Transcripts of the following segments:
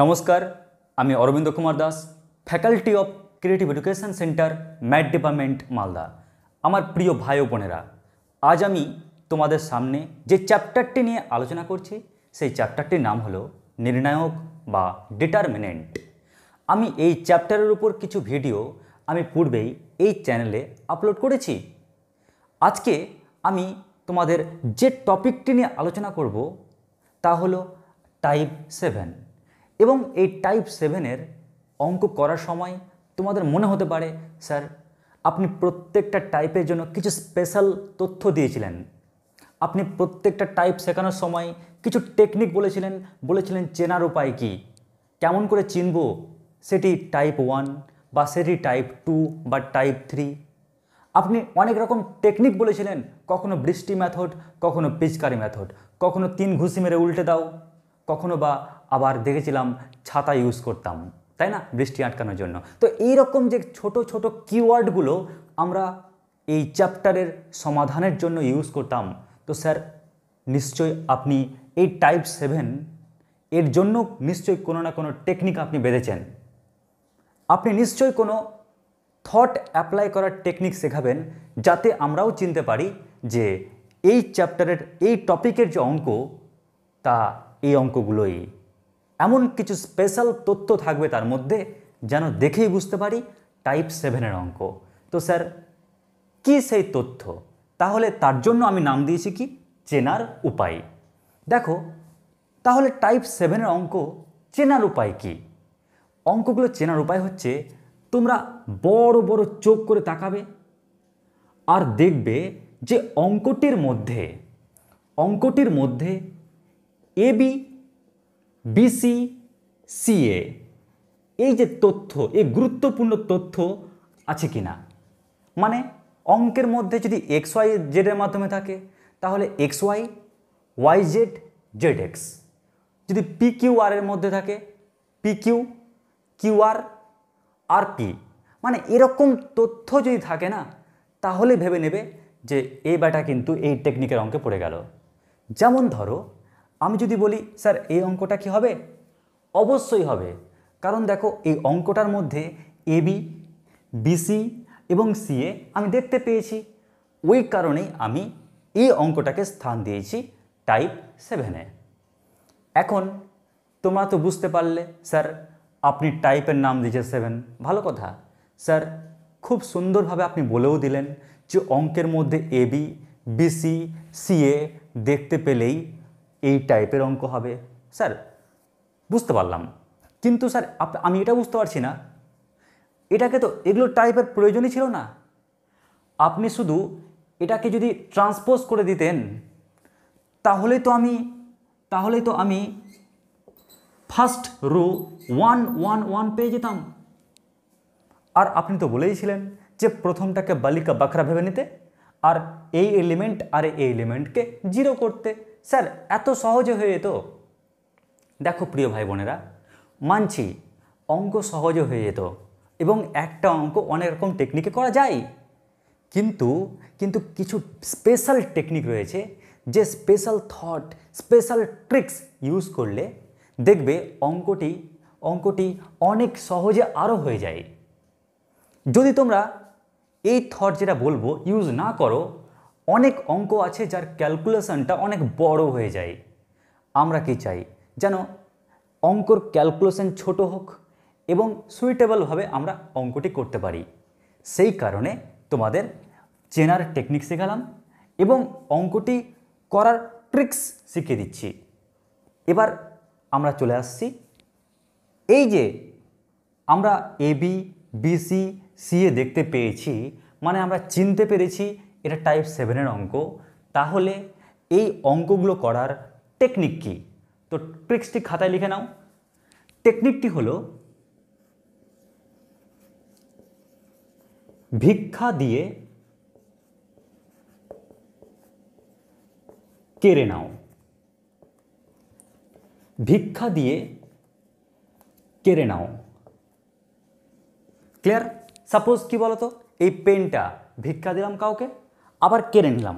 নমস্কার আমি Arabinda Kumar Das faculty of creative education centre math department Malda আমার প্রিয় ভাই ও বোনেরা আজ আমি তোমাদের সামনে যে চ্যাপ্টারটি নিয়ে আলোচনা করছি সেই চ্যাপ্টারটির নাম হলো নির্ণায়ক বা ডিটারমিনেন্ট আমি এই চ্যাপ্টারের উপর কিছু ভিডিও আমি পূর্বেই এই চ্যানেলে আপলোড করেছি আজকে আমি তোমাদের যে টপিকটি নিয়ে আলোচনা করব তা হলো টাইপ সেভেন এবং এই টাইপ সেভেনের অঙ্ক করার সময় তোমাদের মনে হতে পারে স্যার আপনি প্রত্যেকটা টাইপের জন্য কিছু স্পেশাল তথ্য দিয়েছিলেন আপনি প্রত্যেকটা টাইপ শেখানোর সময় কিছু টেকনিক বলেছিলেন বলেছিলেন চেনার উপায় কি কেমন করে চিনব সেটি টাইপ ওয়ান বা সেটি টাইপ টু বা টাইপ থ্রি আপনি অনেক রকম টেকনিক বলেছিলেন কখনো বৃষ্টি মেথড কখনো পিচকারি মেথড কখনো তিন ঘুষি মেরে উল্টে দাও কখনো বা আবার দেখেছিলাম ছাতা ইউজ করতাম তাই না বৃষ্টি আটকানোর জন্য তো এই রকম যে ছোট ছোট কিওয়ার্ডগুলো আমরা এই চ্যাপ্টারের সমাধানের জন্য ইউজ করতাম তো স্যার নিশ্চয় আপনি এই টাইপ সেভেন এর জন্য নিশ্চয়ই কোনো না কোনো টেকনিক আপনি বেঁধেছেন আপনি নিশ্চয়ই কোনো থট অ্যাপ্লাই করার টেকনিক শেখাবেন যাতে আমরাও চিনতে পারি যে এই চ্যাপ্টারের এই টপিকের যে অঙ্ক তা এই অঙ্কগুলোই এমন কিছু স্পেশাল তথ্য থাকবে তার মধ্যে যেন দেখেই বুঝতে পারি টাইপ সেভেনের অঙ্ক তো স্যার কি সেই তথ্য তাহলে তার জন্য আমি নাম দিয়েছি কি চেনার উপায় দেখো তাহলে টাইপ সেভেনের অঙ্ক চেনার উপায় কি অঙ্কগুলো চেনার উপায় হচ্ছে তোমরা বড় বড় চোখ করে তাকাবে আর দেখবে যে অঙ্কটির মধ্যে অঙ্কটির মধ্যে এবি বিসিসিএ এই যে তথ্য এই গুরুত্বপূর্ণ তথ্য আছে কি না মানে অঙ্কের মধ্যে যদি এক্স ওয়াই জেডের মাধ্যমে থাকে তাহলে x y y z z x যদি পি কিউ আরের মধ্যে থাকে p q q r r p মানে এরকম তথ্য যদি থাকে না তাহলে ভেবে নেবে যে এই ব্যাটা কিন্তু এই টেকনিকের অঙ্কে পড়ে গেল যেমন ধরো আমি যদি বলি স্যার এই অঙ্কটা কি হবে অবশ্যই হবে কারণ দেখো এই অঙ্কটার মধ্যে এবি বিসি এবং সিএ আমি দেখতে পেয়েছি ওই কারণেই আমি এই অঙ্কটাকে স্থান দিয়েছি টাইপ সেভেনে এখন তোমরা তো বুঝতে পারলে স্যার আপনি টাইপের নাম দিয়েছে সেভেন ভালো কথা স্যার খুব সুন্দরভাবে আপনি বলেও দিলেন যে অঙ্কের মধ্যে এবি বিসি সিএ দেখতে পেলেই এই টাইপের অঙ্ক হবে স্যার বুঝতে পারলাম কিন্তু স্যার আমি এটা বুঝতে পারছি না এটাকে তো এগুলো টাইপের প্রয়োজনই ছিল না আপনি শুধু এটাকে যদি ট্রান্সপোজ করে দিতেন তাহলে তো আমি তাহলে তো আমি first row one one one পেয়ে যেতাম আর আপনি তো বলেইছিলেন যে প্রথমটাকে বালিকা বাখরা ভেবে নিতে আর এই এলিমেন্ট আর এই এলিমেন্টকে জিরো করতে স্যার এত সহজে হয়ে যেত দেখো প্রিয় ভাই বোনেরা মানছি অঙ্ক সহজে হয়ে যেত এবং একটা অঙ্ক অনেক রকম টেকনিকে করা যায় কিন্তু কিন্তু কিছু স্পেশাল টেকনিক রয়েছে যে special thought special tricks use করলে দেখবে অঙ্কটি অঙ্কটি অনেক সহজে আরও হয়ে যায় যদি তোমরা এই থট যেটা বলবো ইউজ না করো অনেক অঙ্ক আছে যার ক্যালকুলেশনটা অনেক বড় হয়ে যায় আমরা কি চাই যেন অঙ্কর ক্যালকুলেশন ছোট হোক এবং সুইটেবলভাবে আমরা অঙ্কটি করতে পারি সেই কারণে তোমাদের চেনার টেকনিক শেখালাম এবং অঙ্কটি করার ট্রিক্স শিখিয়ে দিচ্ছি এবার আমরা চলে আসছি এই যে আমরা এবি বিসি সিএ দেখতে পেয়েছি মানে আমরা চিনতে পেরেছি এটা টাইপ সেভেনের অঙ্ক তাহলে এই অঙ্কগুলো করার টেকনিক কী তো ট্রিক্সটি খাতায় লিখে নাও টেকনিকটি হলো ভিক্ষা দিয়ে কেড়ে নাও ভিক্ষা দিয়ে কেড়ে নাও ক্লিয়ার সাপোজ কি বলতো এই পেনটা ভিক্ষা দিলাম কাউকে আবার কেড়ে নিলাম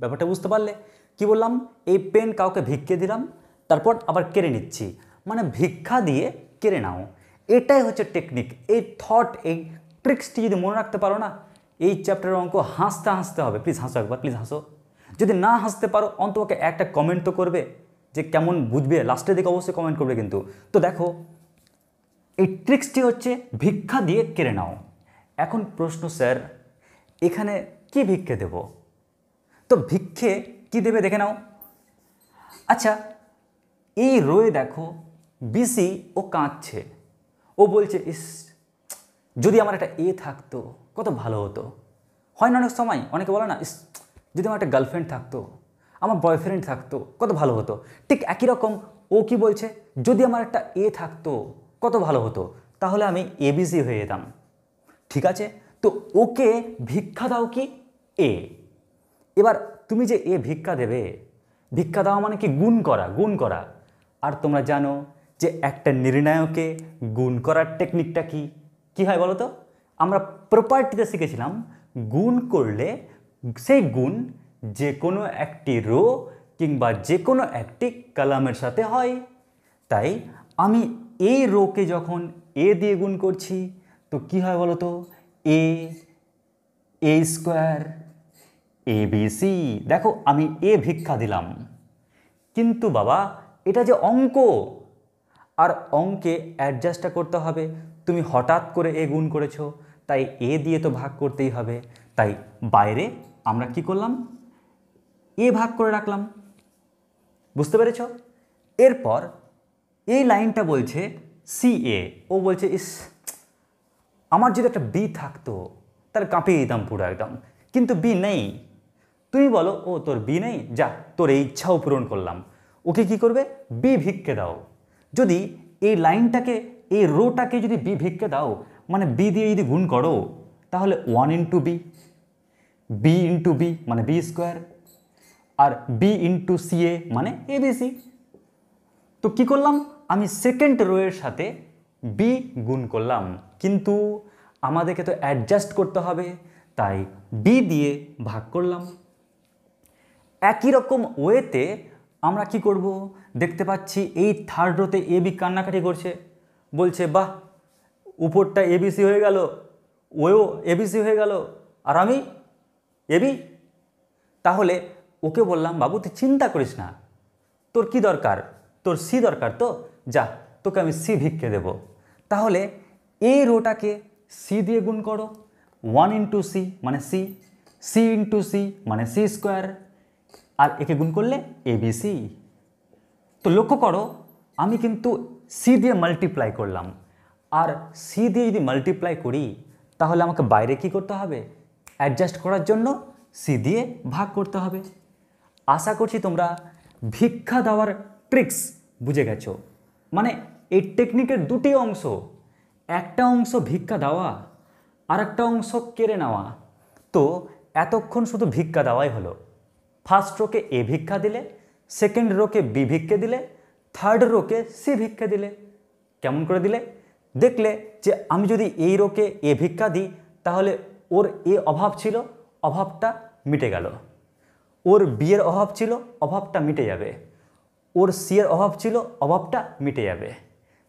ব্যাপারটা বুঝতে পারলে কি বললাম এই পেন কাউকে ভিক্ষে দিলাম তারপর আবার কেড়ে নিচ্ছি মানে ভিক্ষা দিয়ে কেড়ে নাও এটাই হচ্ছে টেকনিক এই থট এই ট্রিক্সটি যদি মনে রাখতে পারো না এই চ্যাপ্টারের অঙ্ক হাসতে হাসতে হবে প্লিজ হাসো একবার প্লিজ হাসো যদি না হাসতে পারো অন্তকে একটা কমেন্ট তো করবে যে কেমন বুঝবে লাস্টের দিকে অবশ্যই কমেন্ট করবে কিন্তু তো দেখো এই ট্রিক্সটি হচ্ছে ভিক্ষা দিয়ে কেড়ে নাও এখন প্রশ্ন স্যার এখানে কি ভিক্ষে দেব তো ভিক্ষে কি দেবে দেখে নাও আচ্ছা এই রয়ে দেখো বিসি ও কাঁদছে ও বলছে ইস যদি আমার একটা এ থাকতো কত ভালো হতো হয় না অনেক সময় অনেকে বলে না ইস যদি আমার একটা গার্লফ্রেন্ড থাকতো আমার বয়ফ্রেন্ড থাকতো কত ভালো হতো ঠিক একই রকম ও কি বলছে যদি আমার একটা এ থাকতো কত ভালো হতো তাহলে আমি এবিসি হয়ে যেতাম ঠিক আছে তো ওকে ভিক্ষা দাও কি এ এবার তুমি যে এ ভিক্ষা দেবে ভিক্ষা দেওয়া মানে কি গুণ করা গুণ করা আর তোমরা জানো যে একটা নির্ণায়কে গুণ করার টেকনিকটা কি কি হয় বলো তো আমরা প্রপার্টিতে শিখেছিলাম গুণ করলে সেই গুণ যে কোনো একটি রো কিংবা যে কোনো একটি কালামের সাথে হয় তাই আমি এই রোকে যখন এ দিয়ে গুণ করছি তো কি হয় বলো তো a A square A B c দেখো আমি এ ভিক্ষা দিলাম কিন্তু বাবা এটা যে অঙ্ক আর অঙ্কে অ্যাডজাস্টটা করতে হবে তুমি হঠাৎ করে এ গুণ করেছো তাই এ দিয়ে তো ভাগ করতেই হবে তাই বাইরে আমরা কি করলাম এ ভাগ করে রাখলাম বুঝতে পেরেছ এরপর এই লাইনটা বলছে সি এ ও বলছে ইস আমার যদি একটা বি থাকতো তার কাঁপিয়ে দিতাম পুরো একদম কিন্তু বি নেই তুমি বলো ও তোর বি নেই যা তোর এই ইচ্ছাও পূরণ করলাম ওকে কি করবে বি ভিক্ষে দাও যদি এই লাইনটাকে এই রোটাকে যদি বি ভিক্ষে দাও মানে বি দিয়ে যদি গুণ করো তাহলে one into b b into b মানে বি স্কোয়ার আর বি ইন্টু সি এ মানে সি তো কি করলাম আমি সেকেন্ড রোয়ের সাথে বি গুণ করলাম কিন্তু আমাদেরকে তো অ্যাডজাস্ট করতে হবে তাই বি দিয়ে ভাগ করলাম একই রকম ওয়েতে আমরা কি করব দেখতে পাচ্ছি এই থার্ড রোতে এ বি কান্নাকাটি করছে বলছে বাহ উপরটা এবিসি হয়ে গেল ওয়েও এবিসি হয়ে গেল আর আমি এবি তাহলে ওকে বললাম বাবু তুই চিন্তা করিস না তোর কি দরকার তোর সি দরকার তো যা তোকে আমি সি ভিক্ষে দেব তাহলে এই রোটাকে সি দিয়ে গুণ করো ওয়ান ইন্টু সি মানে সি সি ইন্টু সি মানে সি স্কোয়ার আর একে গুণ করলে এবিসি তো লক্ষ্য করো আমি কিন্তু সি দিয়ে মাল্টিপ্লাই করলাম আর সি দিয়ে যদি মাল্টিপ্লাই করি তাহলে আমাকে বাইরে কি করতে হবে অ্যাডজাস্ট করার জন্য সি দিয়ে ভাগ করতে হবে আশা করছি তোমরা ভিক্ষা দেওয়ার ট্রিক্স বুঝে গেছো মানে এই টেকনিকের দুটি অংশ একটা অংশ ভিক্ষা দেওয়া আর একটা অংশ কেড়ে নেওয়া তো এতক্ষণ শুধু ভিক্ষা দেওয়াই হলো ফার্স্ট রোকে এ ভিক্ষা দিলে সেকেন্ড রোকে বি ভিক্ষে দিলে থার্ড রোকে সি ভিক্ষে দিলে কেমন করে দিলে দেখলে যে আমি যদি এই রোকে এ ভিক্ষা দিই তাহলে ওর এ অভাব ছিল অভাবটা মিটে গেল ওর বিয়ের অভাব ছিল অভাবটা মিটে যাবে ওর সিয়ের অভাব ছিল অভাবটা মিটে যাবে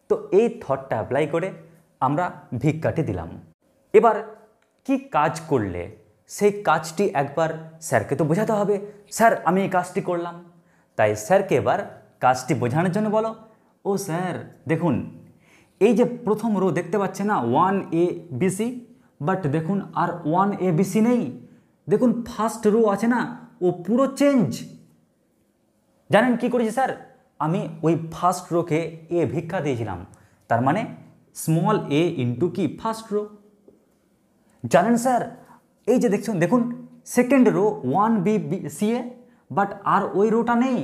তো এই থটটা অ্যাপ্লাই করে আমরা ভিক্ষাটি দিলাম এবার কি কাজ করলে সেই কাজটি একবার স্যারকে তো বোঝাতে হবে স্যার আমি এই কাজটি করলাম তাই স্যারকে এবার কাজটি বোঝানোর জন্য বলো ও স্যার দেখুন এই যে প্রথম রো দেখতে পাচ্ছে না ওয়ান এ বিসি বাট দেখুন আর ওয়ান এ বিসি নেই দেখুন ফার্স্ট রো আছে না ও পুরো চেঞ্জ জানেন কি করেছি স্যার আমি ওই ফার্স্ট রোকে এ ভিক্ষা দিয়েছিলাম তার মানে স্মল এ ইন্টু কি ফার্স্ট রো জানেন স্যার এই যে দেখছেন দেখুন second row one b C a but আর ওই রোটা নেই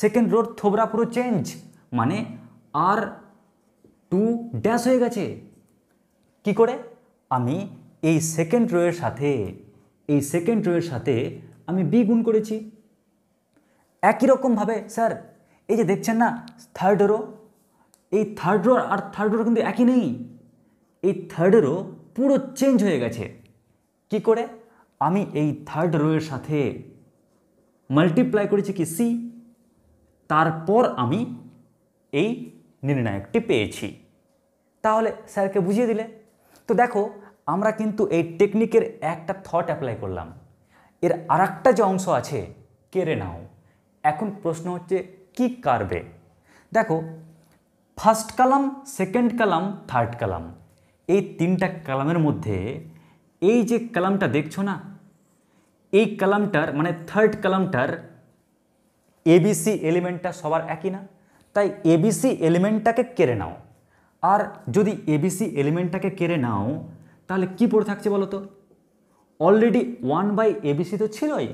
সেকেন্ড রোর থোবরা পুরো চেঞ্জ মানে আর টু ড্যাশ হয়ে গেছে কি করে আমি এই সেকেন্ড রোয়ের সাথে এই সেকেন্ড রোয়ের সাথে আমি বি গুণ করেছি একই রকমভাবে স্যার এই যে দেখছেন না থার্ড রো এই থার্ড রো আর থার্ড রো কিন্তু একই নেই এই থার্ড রো পুরো চেঞ্জ হয়ে গেছে কি করে আমি এই থার্ড রোয়ের সাথে মাল্টিপ্লাই করেছি কি সি তারপর আমি এই নির্ণায়কটি পেয়েছি তাহলে স্যারকে বুঝিয়ে দিলে তো দেখো আমরা কিন্তু এই টেকনিকের একটা থট অ্যাপ্লাই করলাম এর আর যে অংশ আছে কেড়ে নাও এখন প্রশ্ন হচ্ছে কি কারবে দেখো first column second column third column এই তিনটা কালামের মধ্যে এই যে কালামটা দেখছো না এই কালামটার মানে থার্ড কালামটার এবিসি এলিমেন্টটা সবার একই না তাই এবিসি এলিমেন্টটাকে কেড়ে নাও আর যদি এবিসি এলিমেন্টটাকে কেড়ে নাও তাহলে কি পড়ে থাকছে বলো তো অলরেডি ওয়ান বাই এবিসি তো ছিলই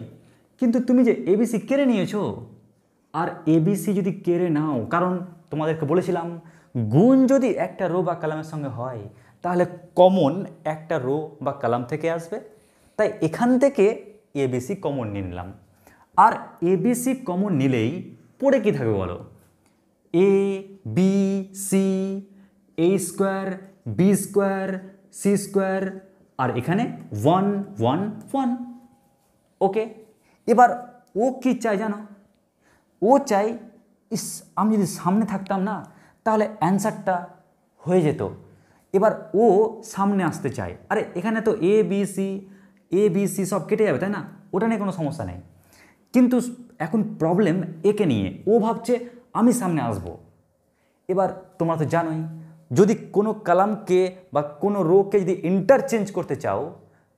কিন্তু তুমি যে এবিসি কেড়ে নিয়েছো আর এবিসি যদি কেড়ে নাও কারণ তোমাদেরকে বলেছিলাম গুণ যদি একটা রো বা কালামের সঙ্গে হয় তাহলে কমন একটা রো বা কালাম থেকে আসবে তাই এখান থেকে এবিসি কমন নিলাম আর এবিসি কমন নিলেই পড়ে কি থাকবে বলো a B C A square B square C square আর এখানে ওয়ান ওয়ান ওয়ান ওকে এবার ও কি চাই জানো ও চাই ইস আমি যদি সামনে থাকতাম না তাহলে অ্যান্সারটা হয়ে যেত এবার ও সামনে আসতে চায় আরে এখানে তো a B C A B c সব কেটে যাবে তাই না ওটা নিয়ে কোনো সমস্যা নেই কিন্তু এখন প্রবলেম একে নিয়ে ও ভাবছে আমি সামনে আসব। এবার তোমরা তো জানোই যদি কোনো কালামকে বা কোনো রোগকে যদি ইন্টারচেঞ্জ করতে চাও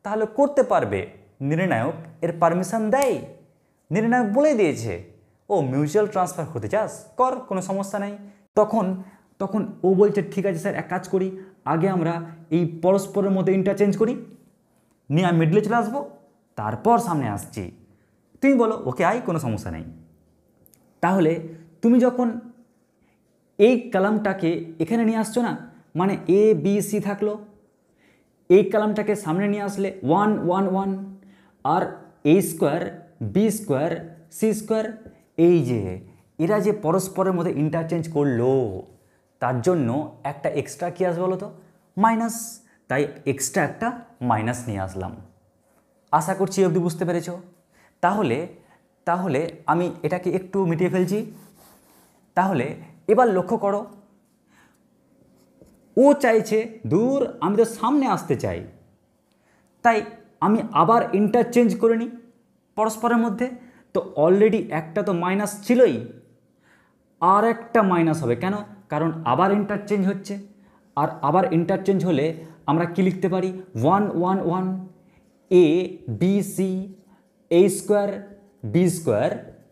তাহলে করতে পারবে নির্ণায়ক এর পারমিশন দেয় নির্ণায়ক বলে দিয়েছে ও মিউচুয়াল ট্রান্সফার করতে চাস কর কোনো সমস্যা নেই তখন তখন ও বলছে ঠিক আছে স্যার এক কাজ করি আগে আমরা এই পরস্পরের মধ্যে ইন্টারচেঞ্জ করি নিয়ে আমি মিডলে চলে আসবো তারপর সামনে আসছি তুমি বলো ওকে আই কোনো সমস্যা নেই তাহলে তুমি যখন এই কালামটাকে এখানে নিয়ে আসছো না মানে এ বি সি থাকলো এই কালামটাকে সামনে নিয়ে আসলে ওয়ান ওয়ান ওয়ান আর a square B square C square এই যে এরা যে পরস্পরের মধ্যে ইন্টারচেঞ্জ করলো তার জন্য একটা এক্সট্রা কী আসবে বলো তো মাইনাস তাই এক্সট্রা একটা মাইনাস নিয়ে আসলাম আশা করছি অবধি বুঝতে পেরেছ তাহলে তাহলে আমি এটাকে একটু মিটিয়ে ফেলছি তাহলে এবার লক্ষ্য করো ও চাইছে দূর আমি তো সামনে আসতে চাই তাই আমি আবার ইন্টারচেঞ্জ করে নিই পরস্পরের মধ্যে তো অলরেডি একটা তো মাইনাস ছিলই আর একটা মাইনাস হবে কেন কারণ আবার ইন্টারচেঞ্জ হচ্ছে আর আবার ইন্টারচেঞ্জ হলে আমরা কি লিখতে পারি one one one A B C A square B square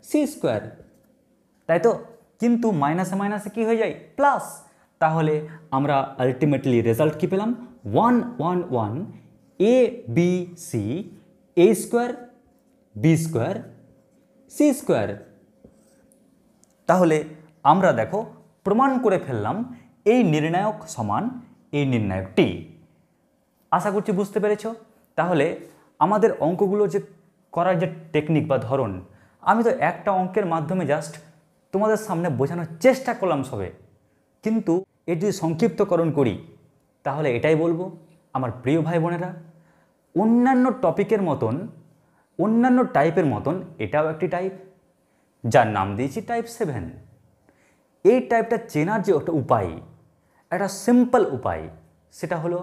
C square তাই তো কিন্তু মাইনাসে মাইনাসে কী হয়ে যায় প্লাস তাহলে আমরা আলটিমেটলি রেজাল্ট কী পেলাম one one one A B C A square B square C square তাহলে আমরা দেখো প্রমাণ করে ফেললাম এই নির্ণায়ক সমান এই নির্ণায়কটি আশা করছি বুঝতে পেরেছ তাহলে আমাদের অঙ্কগুলো যে করার যে টেকনিক বা ধরন আমি তো একটা অঙ্কের মাধ্যমে জাস্ট তোমাদের সামনে বোঝানোর চেষ্টা করলাম সবে কিন্তু এর যদি সংক্ষিপ্তকরণ করি তাহলে এটাই বলবো আমার প্রিয় ভাই বোনেরা অন্যান্য টপিকের মতন অন্যান্য টাইপের মতন এটাও একটি টাইপ যার নাম দিয়েছি টাইপ সেভেন এই টাইপটা চেনার যে একটা উপায় একটা সিম্পল উপায় সেটা হলো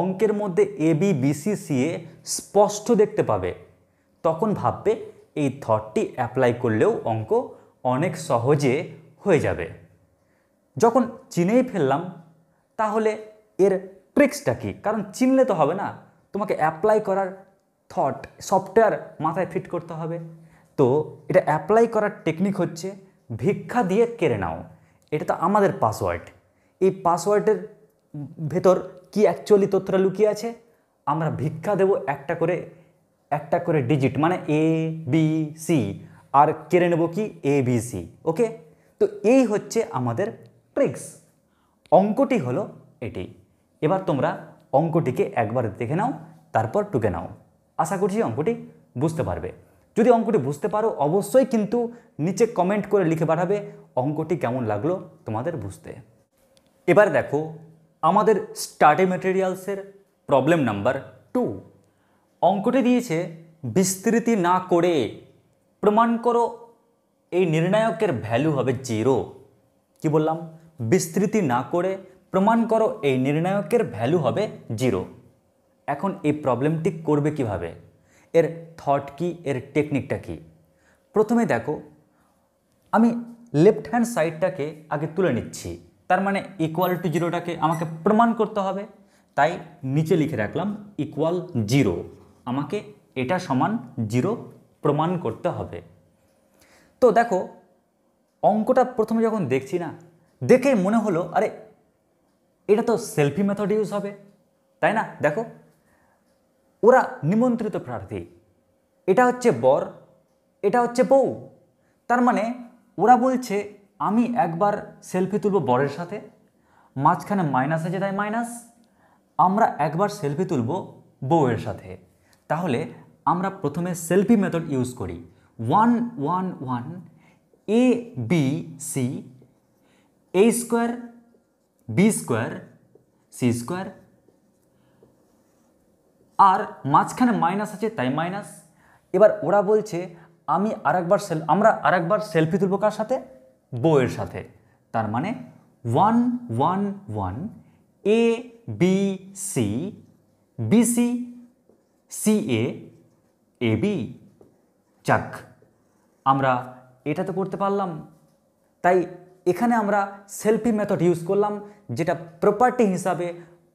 অঙ্কের মধ্যে এ বি বিসি সিএ স্পষ্ট দেখতে পাবে তখন ভাববে এই থটটি অ্যাপ্লাই করলেও অঙ্ক অনেক সহজে হয়ে যাবে যখন চিনেই ফেললাম তাহলে এর ট্রিক্সটা কী কারণ চিনলে তো হবে না তোমাকে অ্যাপ্লাই করার থট সফটওয়্যার মাথায় ফিট করতে হবে তো এটা অ্যাপ্লাই করার টেকনিক হচ্ছে ভিক্ষা দিয়ে কেড়ে নাও এটা তো আমাদের পাসওয়ার্ড এই পাসওয়ার্ডের ভেতর কি অ্যাকচুয়ালি তথ্যটা লুকিয়ে আছে আমরা ভিক্ষা দেব একটা করে একটা করে ডিজিট মানে এ বি সি আর কেড়ে নেব কি এ বি সি ওকে তো এই হচ্ছে আমাদের ট্রিক্স অঙ্কটি হলো এটি এবার তোমরা অঙ্কটিকে একবার দেখে নাও তারপর টুকে নাও আশা করছি অঙ্কটি বুঝতে পারবে যদি অঙ্কটি বুঝতে পারো অবশ্যই কিন্তু নিচে কমেন্ট করে লিখে পাঠাবে অঙ্কটি কেমন লাগলো তোমাদের বুঝতে এবার দেখো আমাদের স্টাডি মেটেরিয়ালসের প্রবলেম নাম্বার টু অঙ্কটি দিয়েছে বিস্তৃতি না করে প্রমাণ করো এই নির্ণায়কের ভ্যালু হবে জিরো কি বললাম বিস্তৃতি না করে প্রমাণ করো এই নির্ণায়কের ভ্যালু হবে জিরো এখন এই প্রবলেমটি করবে কিভাবে। এর থট কি এর টেকনিকটা কী প্রথমে দেখো আমি লেফট হ্যান্ড সাইডটাকে আগে তুলে নিচ্ছি তার মানে ইকুয়াল টু জিরোটাকে আমাকে প্রমাণ করতে হবে তাই নিচে লিখে রাখলাম ইকুয়াল জিরো আমাকে এটা সমান জিরো প্রমাণ করতে হবে তো দেখো অঙ্কটা প্রথমে যখন দেখছি না দেখে মনে হলো আরে এটা তো সেলফি মেথড ইউজ হবে তাই না দেখো ওরা নিমন্ত্রিত প্রার্থী এটা হচ্ছে বর এটা হচ্ছে বউ তার মানে ওরা বলছে আমি একবার সেলফি তুলব বরের সাথে মাঝখানে মাইনাস আছে তাই মাইনাস আমরা একবার সেলফি তুলব বউয়ের সাথে তাহলে আমরা প্রথমে সেলফি মেথড ইউজ করি one one one A B C A square B square C square আর মাঝখানে মাইনাস আছে তাই মাইনাস এবার ওরা বলছে আমি আরেকবার সেল আমরা আরেকবার সেলফি তুলব কার সাথে বউয়ের সাথে তার মানে one one one A B c b C a a b যাক আমরা এটা তো করতে পারলাম তাই এখানে আমরা সেলফি মেথড ইউজ করলাম যেটা প্রপার্টি হিসাবে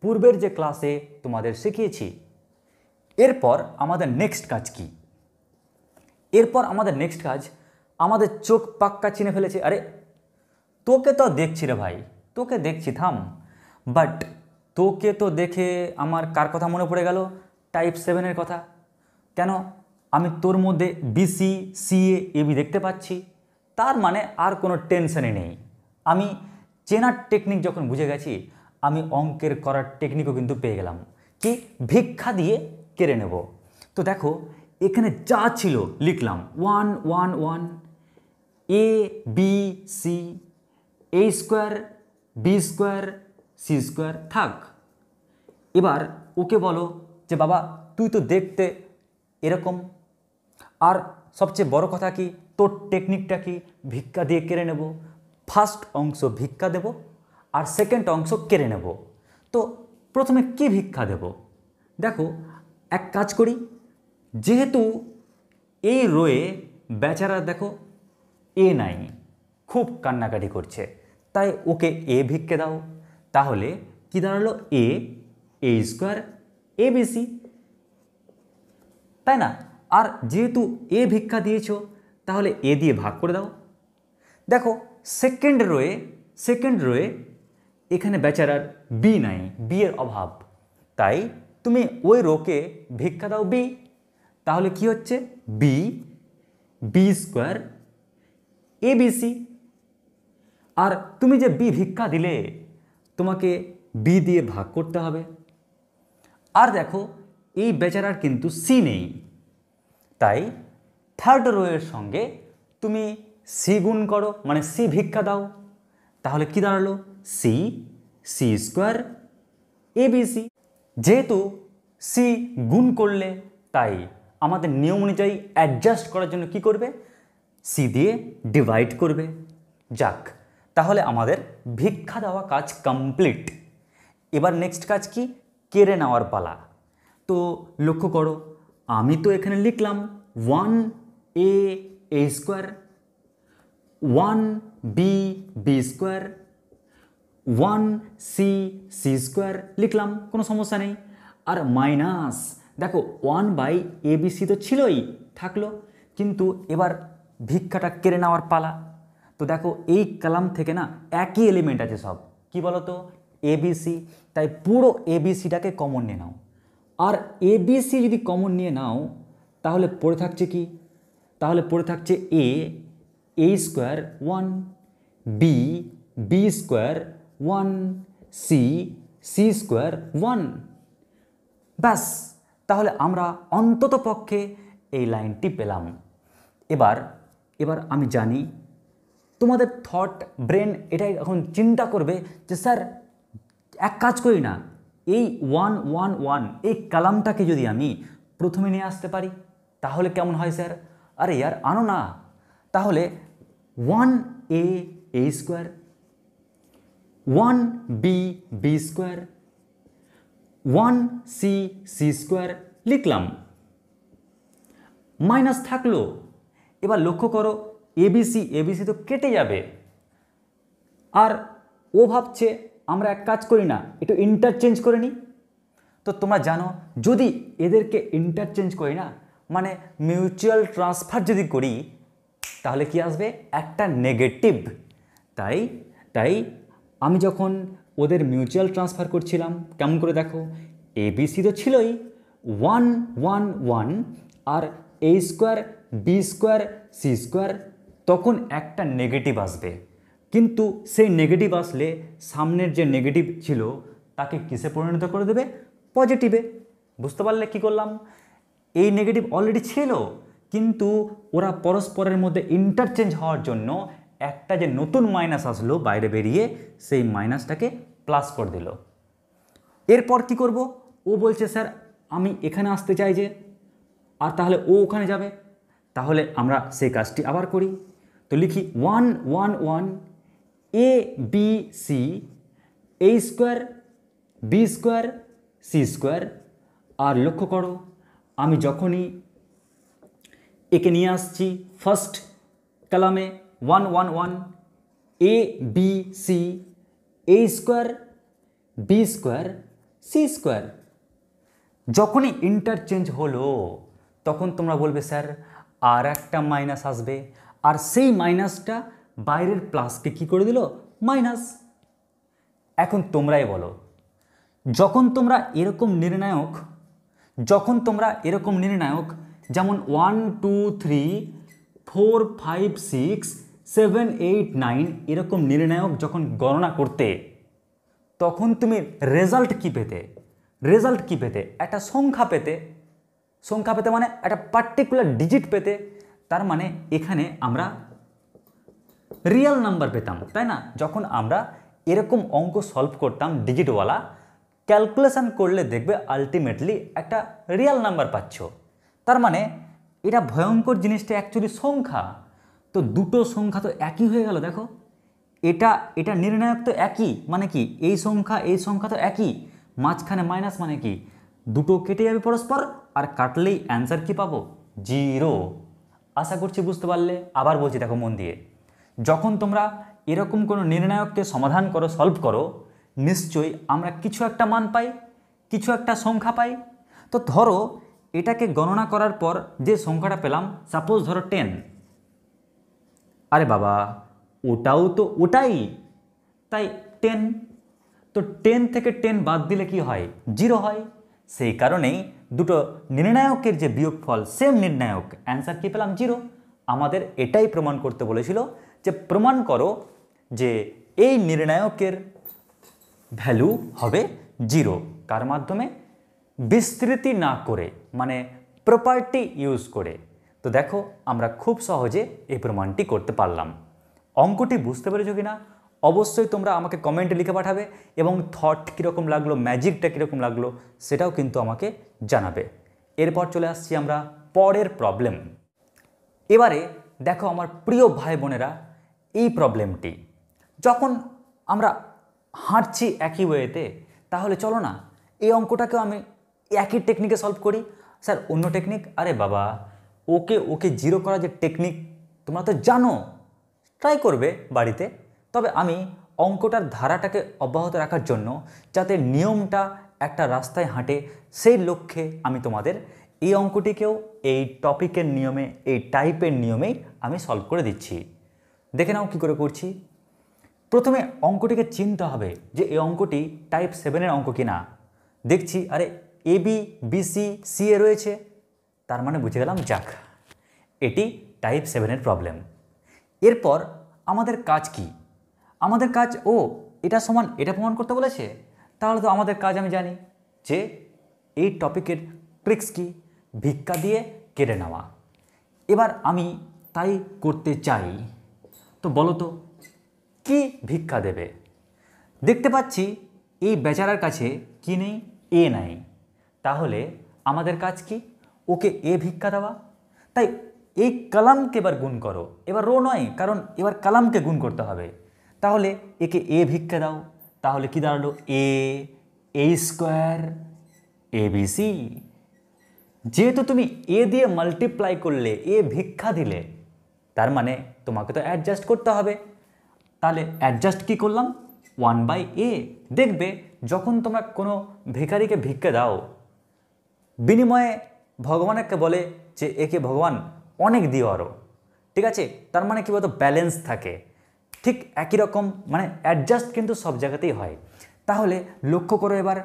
পূর্বের যে ক্লাসে তোমাদের শিখিয়েছি এরপর আমাদের নেক্সট কাজ কি এরপর আমাদের নেক্সট কাজ আমাদের চোখ পাক্কা চিনে ফেলেছে আরে তোকে তো দেখছি রে ভাই তোকে দেখছি থাম বাট তোকে তো দেখে আমার কার কথা মনে পড়ে গেল টাইপ সেভেনের কথা কেন আমি তোর মধ্যে বিসি সিএ এবি দেখতে পাচ্ছি তার মানে আর কোনো টেনশনই নেই আমি চেনার টেকনিক যখন বুঝে গেছি আমি অঙ্কের করার টেকনিকও কিন্তু পেয়ে গেলাম কি ভিক্ষা দিয়ে কেড়ে নেব তো দেখো এখানে যা ছিল লিখলাম one one one A B C A square B square C square থাক এবার ওকে বলো যে বাবা তুই তো দেখতে এরকম আর সবচেয়ে বড় কথা কি তোর টেকনিকটা কি ভিক্ষা দিয়ে কেড়ে নেব ফার্স্ট অংশ ভিক্ষা দেব আর সেকেন্ড অংশ কেড়ে নেব তো প্রথমে কি ভিক্ষা দেব দেখো এক কাজ করি যেহেতু এই রোয়ে বেচারা দেখো এ নাই খুব কান্নাকাটি করছে তাই ওকে এ ভিক্ষে দাও তাহলে কি দাঁড়ালো এ এ স্কোয়ার এ বেশি তাই না আর যেহেতু এ ভিক্ষা দিয়েছ তাহলে এ দিয়ে ভাগ করে দাও দেখো সেকেন্ড রোয়ে সেকেন্ড রোয়ে এখানে বেচারার বি নাই বিয়ের অভাব তাই তুমি ওই রোকে ভিক্ষা দাও বি তাহলে কি হচ্ছে b B square a b c আর তুমি যে বি ভিক্ষা দিলে তোমাকে বি দিয়ে ভাগ করতে হবে আর দেখো এই বেচারার কিন্তু সি নেই তাই থার্ড রোয়ের সঙ্গে তুমি সি গুণ করো মানে সি ভিক্ষা দাও তাহলে কি দাঁড়ালো সি সি স্কোয়ার এবিসি যেহেতু সি গুণ করলে তাই আমাদের নিয়ম অনুযায়ী অ্যাডজাস্ট করার জন্য কি করবে সি দিয়ে ডিভাইড করবে যাক তাহলে আমাদের ভিক্ষা দেওয়া কাজ কমপ্লিট এবার নেক্সট কাজ কি কেড়ে নেওয়ার পালা তো লক্ষ্য করো আমি তো এখানে লিখলাম one a A square one b B square one c C square লিখলাম কোনো সমস্যা নেই আর মাইনাস দেখো ওয়ান বাই এবিসি তো ছিলই থাকলো কিন্তু এবার ভিক্ষাটা কেড়ে নেওয়ার পালা তো দেখো এই কালাম থেকে না একই এলিমেন্ট আছে সব কি বলো তো এবিসি তাই পুরো এবিসিটাকে কমন নিয়ে নাও আর এবিসি যদি কমন নিয়ে নাও তাহলে পড়ে থাকছে কি তাহলে পড়ে থাকছে a A square one b B square 1 c c square 1 ব্যাস তাহলে আমরা অন্তত পক্ষে এই লাইনটি পেলাম এবার এবার আমি জানি তোমাদের থট ব্রেন এটাই এখন চিন্তা করবে যে স্যার এক কাজ করি না এই ওয়ান ওয়ান ওয়ান এই কালামটাকে যদি আমি প্রথমে নিয়ে আসতে পারি তাহলে কেমন হয় স্যার আরে ইয়ার আনো না তাহলে one a A square 1 b B square one c C square লিখলাম মাইনাস থাকলো এবার লক্ষ্য করো এবিসি এবিসি তো কেটে যাবে আর ও ভাবছে আমরা এক কাজ করি না একটু ইন্টারচেঞ্জ করে নিই তো তোমরা জানো যদি এদেরকে ইন্টারচেঞ্জ করি না মানে মিউচুয়াল ট্রান্সফার যদি করি তাহলে কি আসবে একটা নেগেটিভ তাই তাই আমি যখন ওদের মিউচুয়াল ট্রান্সফার করছিলাম কেমন করে দেখো এবিসি তো ছিলই ওয়ান ওয়ান ওয়ান আর a square B square C square তখন একটা নেগেটিভ আসবে কিন্তু সেই নেগেটিভ আসলে সামনের যে নেগেটিভ ছিল তাকে কিসে পরিণত করে দেবে পজিটিভে বুঝতে পারলে কি করলাম এই নেগেটিভ অলরেডি ছিল কিন্তু ওরা পরস্পরের মধ্যে ইন্টারচেঞ্জ হওয়ার জন্য একটা যে নতুন মাইনাস আসলো বাইরে বেরিয়ে সেই মাইনাসটাকে প্লাস করে দিল এরপর কি করব ও বলছে স্যার আমি এখানে আসতে চাই যে আর তাহলে ও ওখানে যাবে তাহলে আমরা সেই কাজটি আবার করি তো লিখি one one one A B C A square B square C square আর লক্ষ্য করো আমি যখনই একে নিয়ে আসছি ফার্স্ট কলামে one one one A B C A square B square C square যখনই ইন্টারচেঞ্জ হলো তখন তোমরা বলবে স্যার আর একটা মাইনাস আসবে আর সেই মাইনাসটা বাইরের প্লাসকে কি করে দিল মাইনাস এখন তোমরাই বলো যখন তোমরা এরকম নির্ণায়ক যখন তোমরা এরকম নির্ণায়ক যেমন one two three four five six seven eight nine এরকম নির্ণায়ক যখন গণনা করতে তখন তুমি রেজাল্ট কী পেতে রেজাল্ট কী পেতে একটা সংখ্যা পেতে সংখ্যা পেতে মানে একটা পার্টিকুলার ডিজিট পেতে তার মানে এখানে আমরা রিয়েল নাম্বার পেতাম তাই না যখন আমরা এরকম অঙ্ক সলভ করতাম ডিজিটওয়ালা ক্যালকুলেশান করলে দেখবে আলটিমেটলি একটা রিয়েল নাম্বার পাচ্ছ তার মানে এটা ভয়ঙ্কর জিনিসটা অ্যাকচুয়ালি সংখ্যা তো দুটো সংখ্যা তো একই হয়ে গেল দেখো এটা এটা নির্ণায়ক তো একই মানে কি এই সংখ্যা এই সংখ্যা তো একই মাঝখানে মাইনাস মানে কি দুটো কেটে যাবে পরস্পর আর কাটলেই অ্যান্সার কি পাবো জিরো আশা করছি বুঝতে পারলে আবার বলছি দেখো মন দিয়ে যখন তোমরা এরকম কোনো নির্ণায়ককে সমাধান করো সলভ করো নিশ্চয়ই আমরা কিছু একটা মান পাই কিছু একটা সংখ্যা পাই তো ধরো এটাকে গণনা করার পর যে সংখ্যাটা পেলাম সাপোজ ধরো টেন আরে বাবা ওটাও তো ওটাই তাই টেন তো টেন থেকে টেন বাদ দিলে কি হয় জিরো হয় সেই কারণেই দুটো নির্ণায়কের যে বিয়োগফল সেম নির্ণায়ক অ্যান্সার কী পেলাম জিরো আমাদের এটাই প্রমাণ করতে বলেছিল যে প্রমাণ করো যে এই নির্ণায়কের ভ্যালু হবে জিরো কার মাধ্যমে বিস্তৃতি না করে মানে প্রপার্টি ইউজ করে তো দেখো আমরা খুব সহজে এই প্রমাণটি করতে পারলাম অঙ্কটি বুঝতে পেরেছো কি না অবশ্যই তোমরা আমাকে কমেন্টে লিখে পাঠাবে এবং থট কীরকম লাগলো ম্যাজিকটা কীরকম লাগলো সেটাও কিন্তু আমাকে জানাবে এরপর চলে আসছি আমরা পরের প্রবলেম এবারে দেখো আমার প্রিয় ভাই বোনেরা এই প্রবলেমটি যখন আমরা হাঁটছি একই ওয়েতে তাহলে চলো না এই অঙ্কটাকেও আমি একই টেকনিকে সলভ করি স্যার অন্য টেকনিক আরে বাবা ওকে ওকে জিরো করা যে টেকনিক তোমরা তো জানো ট্রাই করবে বাড়িতে তবে আমি অঙ্কটার ধারাটাকে অব্যাহত রাখার জন্য যাতে নিয়মটা একটা রাস্তায় হাঁটে সেই লক্ষ্যে আমি তোমাদের এই অঙ্কটিকেও এই টপিকের নিয়মে এই টাইপের নিয়মেই আমি সলভ করে দিচ্ছি দেখে নাও কী করে করছি প্রথমে অঙ্কটিকে চিনতে হবে যে এই অঙ্কটি টাইপ সেভেনের অঙ্ক কিনা দেখছি আরে A B B C C A রয়েছে তার মানে বুঝে গেলাম যাক এটি টাইপ সেভেনের প্রবলেম এরপর আমাদের কাজ কি আমাদের কাজ ও এটা সমান এটা প্রমাণ করতে বলেছে তাহলে তো আমাদের কাজ আমি জানি যে এই টপিকের ট্রিক্স কি ভিক্ষা দিয়ে কেড়ে নেওয়া এবার আমি তাই করতে চাই তো বলো তো কি ভিক্ষা দেবে দেখতে পাচ্ছি এই বেচারার কাছে কি নেই এ নাই তাহলে আমাদের কাজ কি ওকে এ ভিক্ষা দেওয়া তাই এই কালামকে এবার গুণ করো এবার রো নয় কারণ এবার কালামকে গুণ করতে হবে তাহলে একে এ ভিক্ষা দাও তাহলে কি দাঁড়ালো এ এ স্কোয়ার এ সি যেহেতু তুমি এ দিয়ে মাল্টিপ্লাই করলে এ ভিক্ষা দিলে তার মানে তোমাকে তো অ্যাডজাস্ট করতে হবে তাহলে অ্যাডজাস্ট কি করলাম ওয়ান বাই এ দেখবে যখন তোমরা কোনো ভিখারিকে ভিক্ষা দাও বিনিময়ে ভগবান একে বলে যে একে ভগবান অনেক দিও আরও ঠিক আছে তার মানে কী বলতো ব্যালেন্স থাকে ঠিক একই রকম মানে অ্যাডজাস্ট কিন্তু সব জায়গাতেই হয় তাহলে লক্ষ্য করো এবার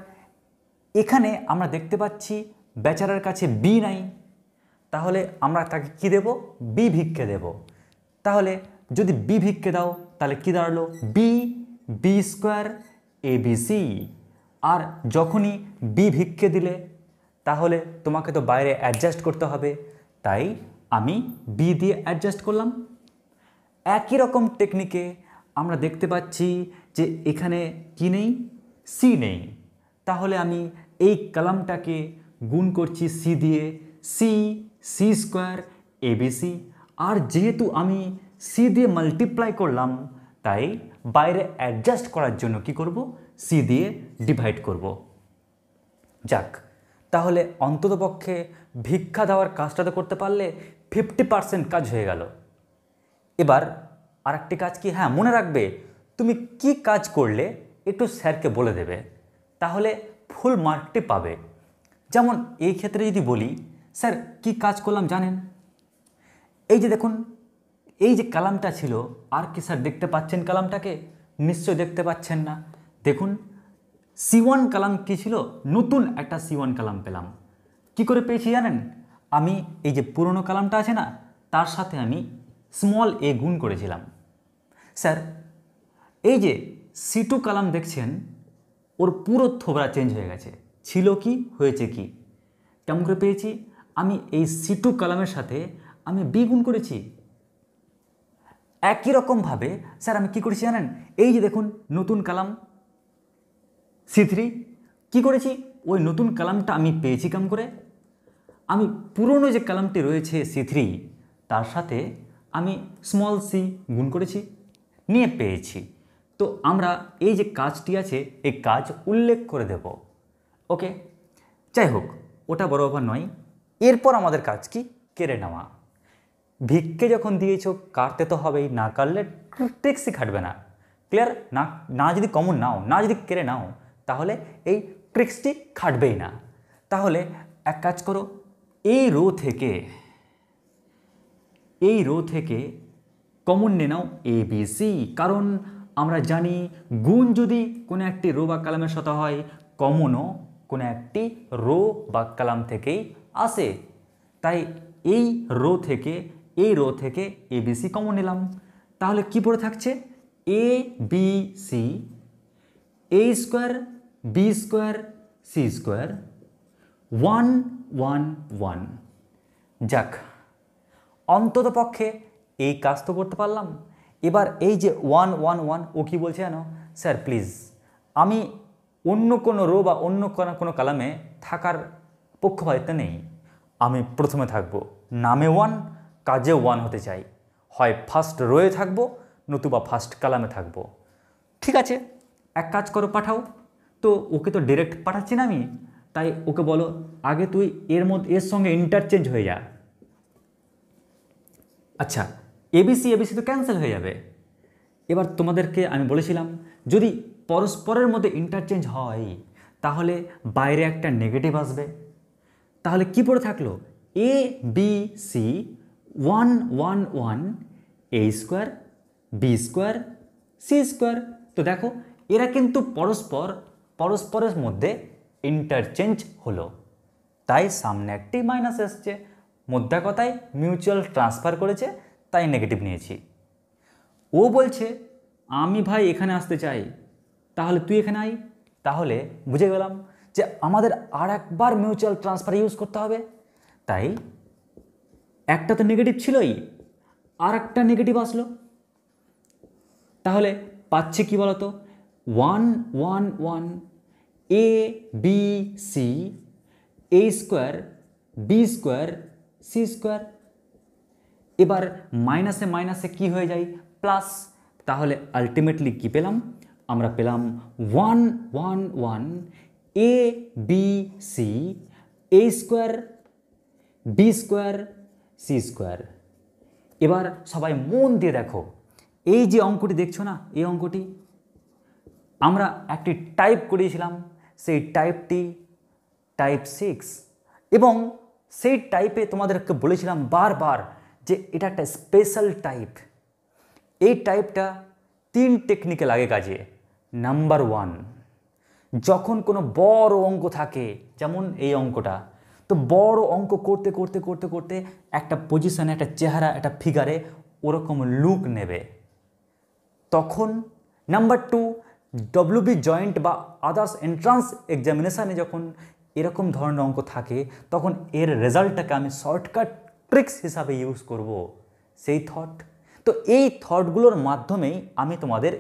এখানে আমরা দেখতে পাচ্ছি বেচারার কাছে বি নাই তাহলে আমরা তাকে কি দেব বি ভিক্ষে দেব তাহলে যদি বি ভিক্ষে দাও তাহলে কি দাঁড়ালো বি বি স্কোয়ার এবিসি আর যখনই বি ভিক্ষে দিলে তাহলে তোমাকে তো বাইরে অ্যাডজাস্ট করতে হবে তাই আমি বি দিয়ে অ্যাডজাস্ট করলাম একই রকম টেকনিকে আমরা দেখতে পাচ্ছি যে এখানে কি নেই সি নেই তাহলে আমি এই কলামটাকে গুণ করছি সি দিয়ে সি সি স্কোয়ার এবিসি আর যেহেতু আমি সি দিয়ে মাল্টিপ্লাই করলাম তাই বাইরে অ্যাডজাস্ট করার জন্য কি করব সি দিয়ে ডিভাইড করব যাক তাহলে অন্ততপক্ষে ভিক্ষা দেওয়ার কাজটা তো করতে পারলে ফিফটি পার্সেন্ট কাজ হয়ে গেল এবার আরেকটি কাজ কি হ্যাঁ মনে রাখবে তুমি কি কাজ করলে একটু স্যারকে বলে দেবে তাহলে ফুল মার্কটি পাবে যেমন এই ক্ষেত্রে যদি বলি স্যার কি কাজ করলাম জানেন এই যে দেখুন এই যে কালামটা ছিল আর কি স্যার দেখতে পাচ্ছেন কালামটাকে নিশ্চয় দেখতে পাচ্ছেন না দেখুন সি ওয়ান কালাম কী ছিল নতুন একটা সি ওয়ান কালাম পেলাম কি করে পেয়েছি জানেন আমি এই যে পুরনো কালামটা আছে না তার সাথে আমি স্মল এ গুণ করেছিলাম স্যার এই যে সি টু কালাম দেখছেন ওর পুরো থোবরা চেঞ্জ হয়ে গেছে ছিল কি হয়েছে কি কেমন করে পেয়েছি আমি এই সি টু কালামের সাথে আমি বি গুণ করেছি একই রকমভাবে স্যার আমি কি করেছি জানেন এই যে দেখুন নতুন কালাম সি থ্রি কী করেছি ওই নতুন কালামটা আমি পেয়েছি কাম করে আমি পুরনো যে কালামটি রয়েছে সি থ্রি তার সাথে আমি স্মল সি গুণ করেছি নিয়ে পেয়েছি তো আমরা এই যে কাজটি আছে এই কাজ উল্লেখ করে দেব ওকে যাই হোক ওটা বড় ব্যাপার নয় এরপর আমাদের কাজ কি কেড়ে নেওয়া ভিক্ষে যখন দিয়েছ কাটতে তো হবেই না কাটলে ট্যাক্সি খাটবে না ক্লিয়ার না না যদি কমন নাও না যদি কেড়ে নাও তাহলে এই ট্রিক্সটি খাটবেই না তাহলে এক কাজ করো এই রো থেকে এই রো থেকে কমন নিয়ে নাও এ বি সি কারণ আমরা জানি গুণ যদি কোনো একটি রো বা কালামের সাথে হয় কমনও কোনো একটি রো বা কালাম থেকেই আসে তাই এই রো থেকে এই রো থেকে এ বি সি কমন নিলাম তাহলে কি পড়ে থাকছে A B C A square b square C square one one one যাক অন্তত পক্ষে এই কাজ তো করতে পারলাম এবার এই যে ওয়ান ওয়ান ওয়ান ও কী বলছে জানো স্যার প্লিজ আমি অন্য কোনো রো বা অন্য কোনো কোনো কালামে থাকার পক্ষপাতিত্ব নেই আমি প্রথমে থাকব নামে ওয়ান কাজে ওয়ান হতে চাই হয় ফার্স্ট রোয়ে থাকবো নতুবা ফার্স্ট কালামে থাকবো ঠিক আছে এক কাজ করো পাঠাও তো ওকে তো ডিরেক্ট পাঠাচ্ছি না আমি তাই ওকে বলো আগে তুই এর মধ্যে এর সঙ্গে ইন্টারচেঞ্জ হয়ে যা আচ্ছা এবিসি এবিসি তো ক্যান্সেল হয়ে যাবে এবার তোমাদেরকে আমি বলেছিলাম যদি পরস্পরের মধ্যে ইন্টারচেঞ্জ হয় তাহলে বাইরে একটা নেগেটিভ আসবে তাহলে কি পড়ে থাকলো A B C one one one A square B square C square তো দেখো এরা কিন্তু পরস্পর পরস্পরের মধ্যে ইন্টারচেঞ্জ হলো তাই সামনে একটি মাইনাস এসছে মোদ্দা কথায় মিউচুয়াল ট্রান্সফার করেছে তাই নেগেটিভ নিয়েছি ও বলছে আমি ভাই এখানে আসতে চাই তাহলে তুই এখানে আই তাহলে বুঝে গেলাম যে আমাদের আর একবার মিউচুয়াল ট্রান্সফার ইউজ করতে হবে তাই একটা তো নেগেটিভ ছিলই আর একটা নেগেটিভ আসলো তাহলে পাচ্ছে কি বলতো one one one A B C A square B square C square এবার মাইনাসে মাইনাসে কি হয়ে যায় প্লাস তাহলে আলটিমেটলি কি পেলাম আমরা পেলাম one one one A B C A square B square C square এবার সবাই মন দিয়ে দেখো এই যে অঙ্কটি দেখছো না এই অঙ্কটি আমরা একটি টাইপ করিয়েছিলাম সেই টাইপটি টাইপ সিক্স এবং সেই টাইপে তোমাদেরকে বলেছিলাম বারবার যে এটা একটা স্পেশাল টাইপ এই টাইপটা তিন টেকনিকে লাগে কাজে নাম্বার ওয়ান যখন কোনো বড় অঙ্ক থাকে যেমন এই অঙ্কটা তো বড় অঙ্ক করতে করতে করতে করতে একটা পজিশনে একটা চেহারা একটা ফিগারে ওরকম লুক নেবে তখন নাম্বার টু ডব্লিউবি জয়েন্ট বা আদার্স এন্ট্রান্স এক্সামিনেশানে যখন এরকম ধরনের অঙ্ক থাকে তখন এর রেজাল্টটাকে আমি শর্টকাট ট্রিক্স হিসাবে ইউজ করব সেই থট তো এই থটগুলোর মাধ্যমেই আমি তোমাদের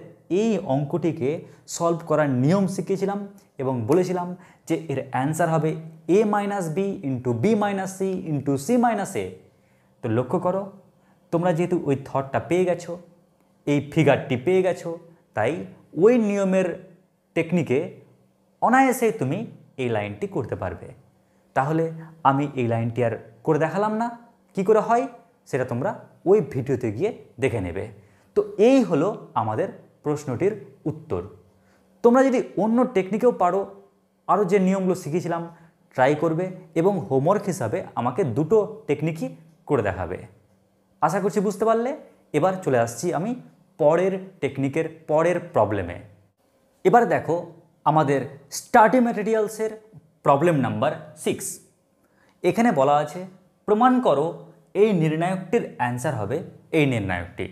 এই অঙ্কটিকে সলভ করার নিয়ম শিখিয়েছিলাম এবং বলেছিলাম যে এর অ্যান্সার হবে A minus B into B minus C into C minus A তো লক্ষ্য করো তোমরা যেহেতু ওই থটটা পেয়ে গেছো এই ফিগারটি পেয়ে গেছো তাই ওই নিয়মের টেকনিকে অনায়াসেই তুমি এই লাইনটি করতে পারবে তাহলে আমি এই লাইনটি আর করে দেখালাম না কি করে হয় সেটা তোমরা ওই ভিডিওতে গিয়ে দেখে নেবে তো এই হলো আমাদের প্রশ্নটির উত্তর তোমরা যদি অন্য টেকনিকেও পারো আরও যে নিয়মগুলো শিখেছিলাম ট্রাই করবে এবং হোমওয়ার্ক হিসাবে আমাকে দুটো টেকনিকই করে দেখাবে আশা করছি বুঝতে পারলে এবার চলে আসছি আমি পরের টেকনিকের পরের প্রবলেমে এবার দেখো আমাদের স্টাডি ম্যাটেরিয়ালসের প্রবলেম নাম্বার সিক্স এখানে বলা আছে প্রমাণ করো এই নির্ণায়কটির অ্যান্সার হবে এই নির্ণায়কটি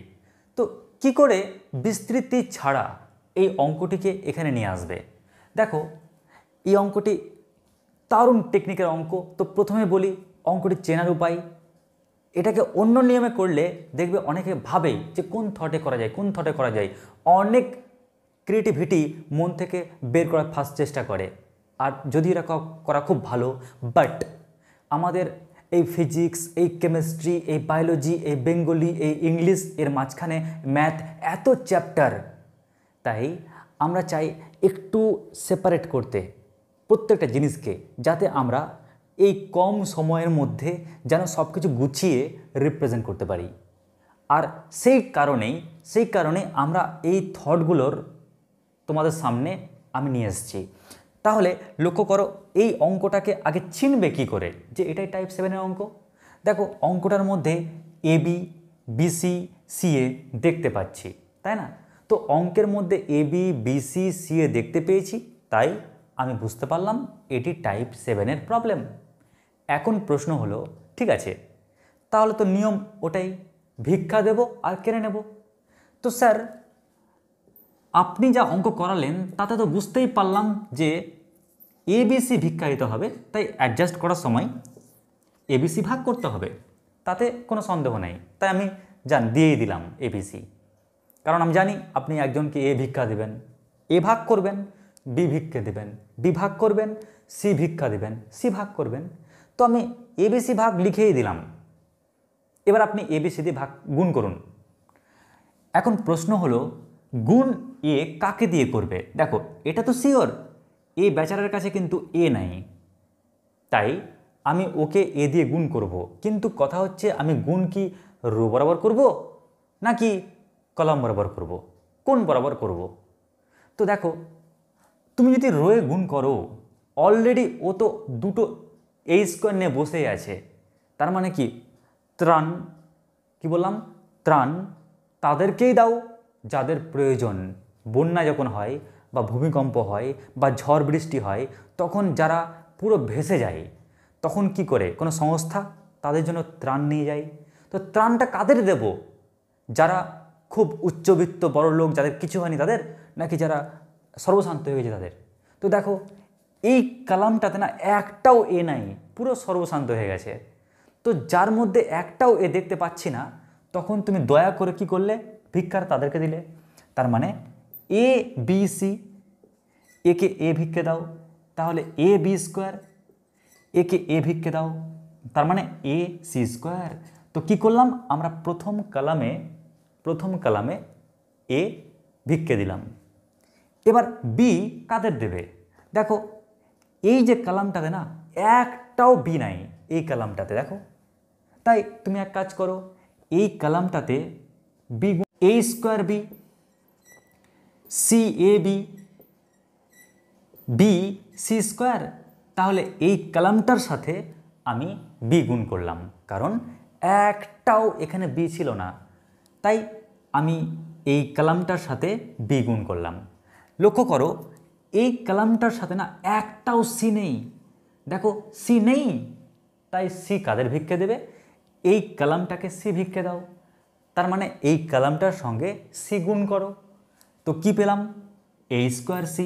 তো কি করে বিস্তৃতি ছাড়া এই অঙ্কটিকে এখানে নিয়ে আসবে দেখো এই অঙ্কটি দারুণ টেকনিকের অঙ্ক তো প্রথমে বলি অঙ্কটি চেনার উপায় এটাকে অন্য নিয়মে করলে দেখবে অনেকে ভাবে যে কোন থটে করা যায় কোন থটে করা যায় অনেক ক্রিয়েটিভিটি মন থেকে বের করার ফার্স্ট চেষ্টা করে আর যদি এটা করা খুব ভালো বাট আমাদের এই ফিজিক্স এই কেমিস্ট্রি এই বায়োলজি এই বেঙ্গলি এই ইংলিশ এর মাঝখানে ম্যাথ এত চ্যাপ্টার তাই আমরা চাই একটু সেপারেট করতে প্রত্যেকটা জিনিসকে যাতে আমরা এই কম সময়ের মধ্যে যেন সব কিছু গুছিয়ে রিপ্রেজেন্ট করতে পারি আর সেই কারণেই সেই কারণে আমরা এই থটগুলোর তোমাদের সামনে আমি নিয়ে এসেছি তাহলে লক্ষ্য করো এই অঙ্কটাকে আগে চিনবে কী করে যে এটাই টাইপ সেভেনের অঙ্ক দেখো অঙ্কটার মধ্যে এ বি বিসি সিএ দেখতে পাচ্ছি তাই না তো অঙ্কের মধ্যে এ বি বিসি সিএ দেখতে পেয়েছি তাই আমি বুঝতে পারলাম এটি টাইপ সেভেনের প্রবলেম এখন প্রশ্ন হলো ঠিক আছে তাহলে তো নিয়ম ওটাই ভিক্ষা দেব আর কেড়ে নেব তো স্যার আপনি যা অঙ্ক করালেন তাতে তো বুঝতেই পারলাম যে এবিসি ভিক্ষা দিতে হবে তাই অ্যাডজাস্ট করার সময় এবিসি ভাগ করতে হবে তাতে কোনো সন্দেহ নেই তাই আমি যান দিয়েই দিলাম এবিসি কারণ আমি জানি আপনি একজনকে এ ভিক্ষা দেবেন এ ভাগ করবেন বি ভিক্ষা দেবেন বি ভাগ করবেন সি ভিক্ষা দেবেন সি ভাগ করবেন তো আমি এবিসি ভাগ লিখেই দিলাম এবার আপনি এবিসি দিয়ে ভাগ গুণ করুন এখন প্রশ্ন হলো গুণ এ কাকে দিয়ে করবে দেখো এটা তো সিওর এ বেচারের কাছে কিন্তু এ নাই তাই আমি ওকে এ দিয়ে গুণ করব। কিন্তু কথা হচ্ছে আমি গুণ কি রো বরাবর করব নাকি কলম বরাবর করব। কোন বরাবর করব। তো দেখো তুমি যদি রোয়ে গুণ করো অলরেডি ও তো দুটো এই স্কোয়ার নিয়ে বসেই আছে তার মানে কি ত্রাণ কি বললাম ত্রাণ তাদেরকেই দাও যাদের প্রয়োজন বন্যা যখন হয় বা ভূমিকম্প হয় বা ঝড় বৃষ্টি হয় তখন যারা পুরো ভেসে যায় তখন কি করে কোনো সংস্থা তাদের জন্য ত্রাণ নিয়ে যায় তো ত্রাণটা কাদের দেব যারা খুব উচ্চবিত্ত বড় লোক যাদের কিছু হয়নি তাদের নাকি যারা সর্বশান্ত হয়ে গেছে তাদের তো দেখো এই কালামটাতে না একটাও এ নাই পুরো সর্বশান্ত হয়ে গেছে তো যার মধ্যে একটাও এ দেখতে পাচ্ছি না তখন তুমি দয়া করে কি করলে ভিক্ষার তাদেরকে দিলে তার মানে এ বি সি একে এ ভিক্ষে দাও তাহলে এ বি স্কোয়ার একে এ ভিক্ষে দাও তার মানে এ সি স্কোয়ার তো কি করলাম আমরা প্রথম কালামে প্রথম কালামে এ ভিক্ষে দিলাম এবার বি কাদের দেবে দেখো এই যে কালামটাতে না একটাও বি নাই এই কালামটাতে দেখো তাই তুমি এক কাজ করো এই কালামটাতে B A square B C A B B C square তাহলে এই কালামটার সাথে আমি বি গুণ করলাম কারণ একটাও এখানে বি ছিল না তাই আমি এই কালামটার সাথে বি গুণ করলাম লক্ষ্য করো এই কালামটার সাথে না একটাও সি নেই দেখো সি নেই তাই সি কাদের ভিক্ষে দেবে এই কালামটাকে সি ভিক্ষে দাও তার মানে এই কালামটার সঙ্গে সি গুণ করো তো কি পেলাম A square C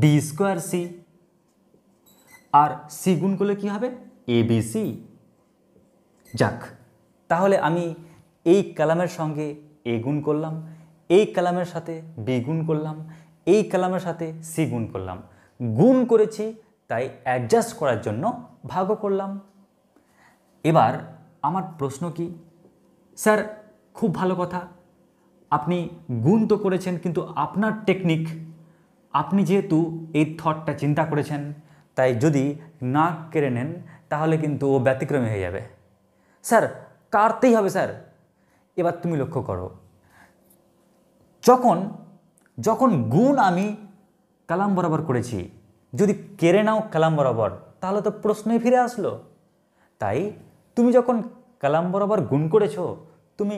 B square C আর সি গুণ করলে কী হবে এ বি সি যাক তাহলে আমি এই কালামের সঙ্গে এ গুণ করলাম এই কালামের সাথে বি গুণ করলাম এই কালামের সাথে সি গুণ করলাম গুণ করেছি তাই অ্যাডজাস্ট করার জন্য ভাগও করলাম এবার আমার প্রশ্ন কি স্যার খুব ভালো কথা আপনি গুণ তো করেছেন কিন্তু আপনার টেকনিক আপনি যেহেতু এই থটটা চিন্তা করেছেন তাই যদি না কেড়ে নেন তাহলে কিন্তু ও ব্যতিক্রমী হয়ে যাবে স্যার কাটতেই হবে স্যার এবার তুমি লক্ষ্য করো যখন যখন গুণ আমি কালাম বরাবর করেছি যদি কেড়ে নাও কালাম বরাবর তাহলে তো প্রশ্নই ফিরে আসলো তাই তুমি যখন কালাম বরাবর গুণ করেছো তুমি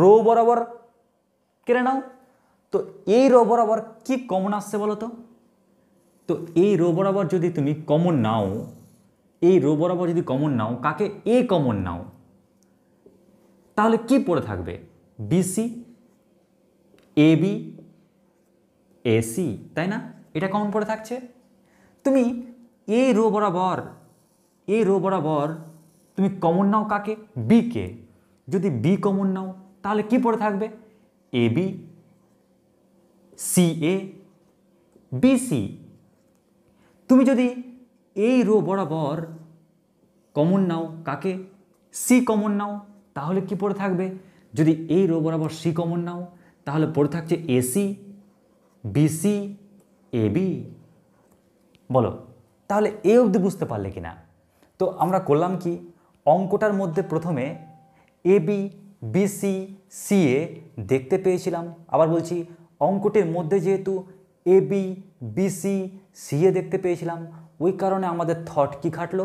রো বরাবর কেড়ে নাও তো এই রো বরাবর কি কমন আসছে বলো তো তো এই রো বরাবর যদি তুমি কমন নাও এই রো বরাবর যদি কমন নাও কাকে এ কমন নাও তাহলে কি পড়ে থাকবে B C A B A C তাই না এটা কমন পড়ে থাকছে তুমি এ রো বরাবর এ রো বরাবর তুমি কমন নাও কাকে বি কে যদি বি কমন নাও তাহলে কি পড়ে থাকবে A B C A B C তুমি যদি এই রো বরাবর কমন নাও কাকে সি কমন নাও তাহলে কি পড়ে থাকবে যদি এই রো বরাবর সি কমন নাও তাহলে পড়ে থাকছে এসি বিসি এবি বলো তাহলে এ অবধি বুঝতে পারলে কি না তো আমরা করলাম কি অঙ্কটার মধ্যে প্রথমে এবি বিসি সিএ দেখতে পেয়েছিলাম আবার বলছি অঙ্কটির মধ্যে যেহেতু এবি বিসি সিএ দেখতে পেয়েছিলাম ওই কারণে আমাদের থট কি খাটলো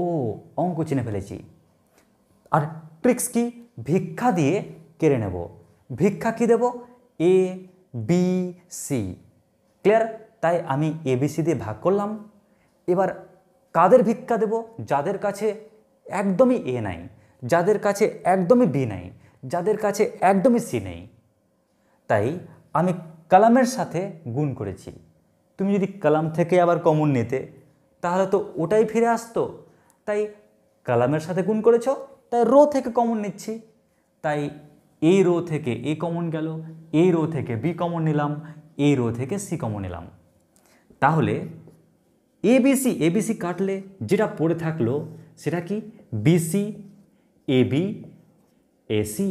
ও অঙ্ক চিনে ফেলেছি আর ট্রিক্স কি ভিক্ষা দিয়ে কেড়ে নেব ভিক্ষা কী দেব এ বি সি ক্লিয়ার তাই আমি এ বি সি দিয়ে ভাগ করলাম এবার কাদের ভিক্ষা দেব যাদের কাছে একদমই এ নাই যাদের কাছে একদমই বি নাই যাদের কাছে একদমই সি নেই তাই আমি কালামের সাথে গুণ করেছি তুমি যদি কালাম থেকে আবার কমন নিতে তাহলে তো ওটাই ফিরে আসতো তাই কালামের সাথে গুণ করেছো তাই রো থেকে কমন নিচ্ছি তাই এই রো থেকে এ কমন গেল এই রো থেকে বি কমন নিলাম এই রো থেকে সি কমন নিলাম তাহলে এবিসি এবিসি কাটলে যেটা পড়ে থাকলো সেটা কি B C A B A C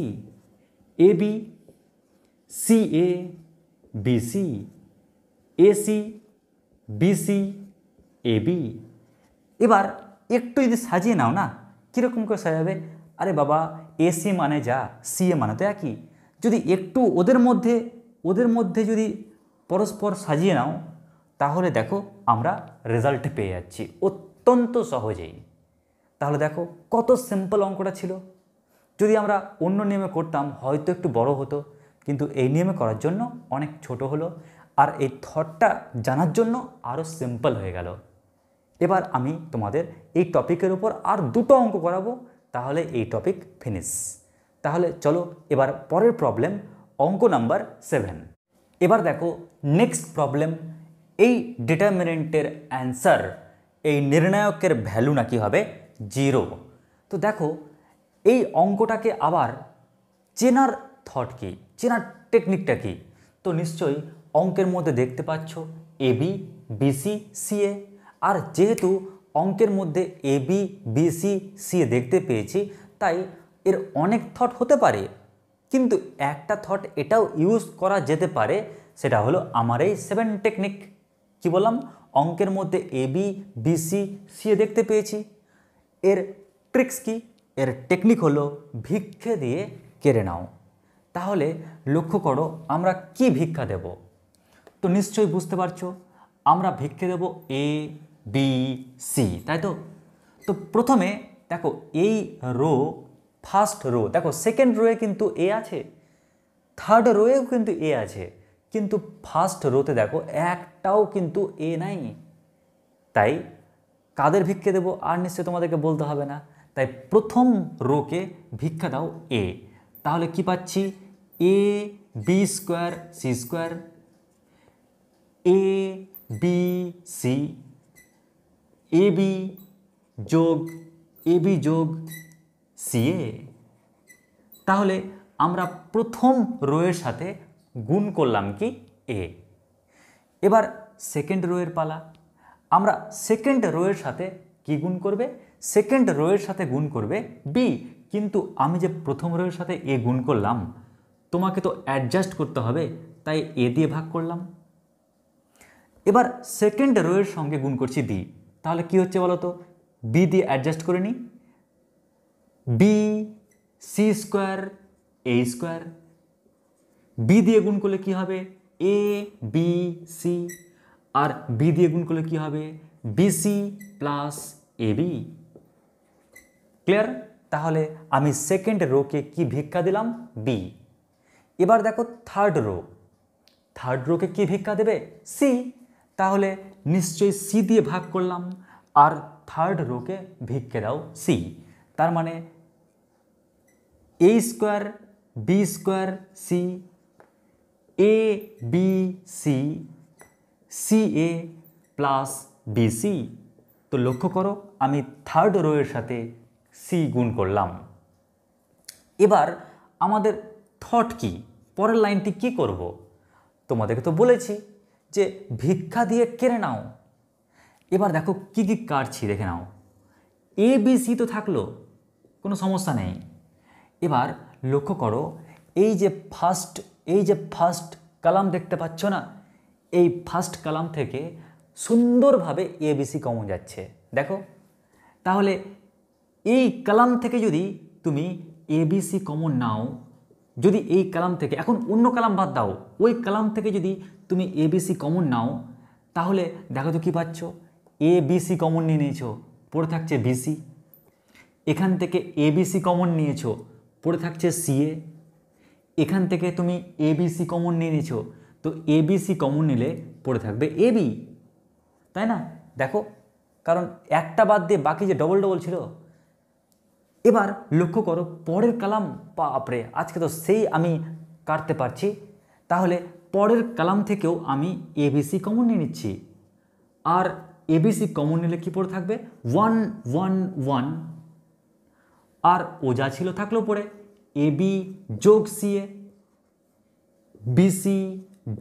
A B C A B C A C B C B এবার একটু যদি সাজিয়ে নাও না কীরকম করে সাজাবে আরে বাবা এসি মানে যা সি মানে তো একই যদি একটু ওদের মধ্যে ওদের মধ্যে যদি পরস্পর সাজিয়ে নাও তাহলে দেখো আমরা রেজাল্ট পেয়ে যাচ্ছি অত্যন্ত সহজেই তাহলে দেখো কত সিম্পল অঙ্কটা ছিল যদি আমরা অন্য নিয়মে করতাম হয়তো একটু বড় হতো কিন্তু এই নিয়মে করার জন্য অনেক ছোট হলো আর এই থটটা জানার জন্য আরও সিম্পল হয়ে গেল এবার আমি তোমাদের এই টপিকের উপর আর দুটো অঙ্ক করাবো তাহলে এই টপিক ফিনিশ তাহলে চলো এবার পরের প্রবলেম অঙ্ক নাম্বার সেভেন এবার দেখো নেক্সট প্রবলেম এই ডিটারমিনেন্টের অ্যান্সার এই নির্ণায়কের ভ্যালু নাকি হবে জিরো তো দেখো এই অঙ্কটাকে আবার চেনার থট কী চেনার টেকনিকটা কী তো নিশ্চয়ই অঙ্কের মধ্যে দেখতে পাচ্ছ এবি বিসি সিএ আর যেহেতু অঙ্কের মধ্যে A B B C C দেখতে পেয়েছি তাই এর অনেক থট হতে পারে কিন্তু একটা থট এটাও ইউজ করা যেতে পারে সেটা হলো আমার এই সেভেন টেকনিক কি বললাম অঙ্কের মধ্যে A B B C C দেখতে পেয়েছি এর ট্রিক্স কি এর টেকনিক হলো ভিক্ষে দিয়ে কেড়ে নাও তাহলে লক্ষ্য করো আমরা কি ভিক্ষা দেব তো নিশ্চয়ই বুঝতে পারছো আমরা ভিক্ষে দেব এ বি সি তাই তো তো প্রথমে দেখো এই রো ফার্স্ট রো দেখো সেকেন্ড রোয়ে কিন্তু এ আছে থার্ড রোয়েও কিন্তু এ আছে কিন্তু ফার্স্ট রোতে দেখো একটাও কিন্তু এ নাই তাই কাদের ভিক্ষে দেবো আর নিশ্চয় তোমাদেরকে বলতে হবে না তাই প্রথম রোকে ভিক্ষা দাও এ তাহলে কি পাচ্ছি A B square C square A B C A B যোগ এ বি যোগ সিএ তাহলে আমরা প্রথম রোয়ের সাথে গুণ করলাম কি এ এবার সেকেন্ড রোয়ের পালা আমরা সেকেন্ড রোয়ের সাথে কি গুণ করবে সেকেন্ড রোয়ের সাথে গুণ করবে বি কিন্তু আমি যে প্রথম রোয়ের সাথে এ গুণ করলাম তোমাকে তো অ্যাডজাস্ট করতে হবে তাই এ দিয়ে ভাগ করলাম এবার সেকেন্ড রোয়ের সঙ্গে গুণ করছি দি তাহলে কি হচ্ছে বলো তো বি দিয়ে অ্যাডজাস্ট করে নিই B C square A square B দিয়ে গুণ করলে কি হবে এ বি সি আর বি দিয়ে গুণ করলে কি হবে B C plus A B clear তাহলে আমি সেকেন্ড রোকে কি ভিক্ষা দিলাম বি এবার দেখো থার্ড রো থার্ড রোকে কি ভিক্ষা দেবে সি তাহলে নিশ্চয়ই সি দিয়ে ভাগ করলাম আর থার্ড রোকে ভিক্ষে দাও সি তার মানে A square B square C A B C C A plus B C তো লক্ষ্য করো আমি থার্ড রোয়ের সাথে সি গুণ করলাম এবার আমাদের থট কি পরের লাইনটি কি করব তোমাদেরকে তো বলেছি যে ভিক্ষা দিয়ে কেড়ে নাও এবার দেখো কি কি কাটছি দেখে নাও এ বি সি তো থাকলো কোনো সমস্যা নেই এবার লক্ষ্য করো এই যে ফার্স্ট এই যে ফার্স্ট কালাম দেখতে পাচ্ছ না এই ফার্স্ট কালাম থেকে সুন্দরভাবে এ বি সি কমন যাচ্ছে দেখো তাহলে এই কালাম থেকে যদি তুমি এবিসি কমন নাও যদি এই কালাম থেকে এখন অন্য কালাম বাদ দাও ওই কালাম থেকে যদি তুমি এ বিসি কমন নাও তাহলে দেখো তো কী পাচ্ছ এ বিসি কমন নিয়ে নিয়েছো পড়ে থাকছে বিসি এখান থেকে এবিসি কমন নিয়েছ পড়ে থাকছে সিএ এখান থেকে তুমি এবিসি কমন নিয়ে নিয়েছো তো এবিসি কমন নিলে পড়ে থাকবে এবি তাই না দেখো কারণ একটা বাদ দিয়ে বাকি যে ডবল ডবল ছিল এবার লক্ষ্য করো পরের কালাম আপরে আজকে তো সেই আমি কাটতে পারছি তাহলে পরের কালাম থেকেও আমি এবিসি কমন নিয়ে নিচ্ছি আর এবিসি কমন নিলে কী পড়ে থাকবে ওয়ান ওয়ান ওয়ান আর ওজা ছিল থাকলো পরে এবি যোগ সিএ বিসি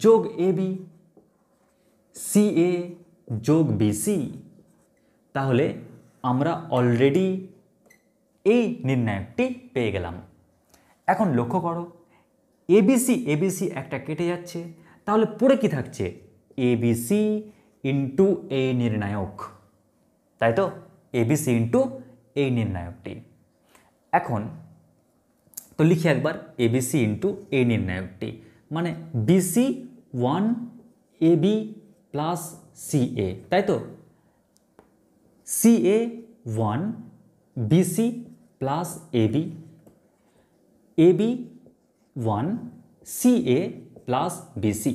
যোগ এবি সিএ যোগ বিসি তাহলে আমরা অলরেডি এই নির্ণায়কটি পেয়ে গেলাম এখন লক্ষ্য করো এবিসি এবিসি একটা কেটে যাচ্ছে তাহলে পড়ে কি থাকছে এবিসি ইন্টু এই নির্ণায়ক তাই তো এবিসি ইন্টু এই নির্ণায়কটি এখন তো লিখি একবার এবিসি ইন্টু এই নির্ণায়কটি মানে B C one A B plus C A তাই তো C A one B C plus A B A B one C A plus B C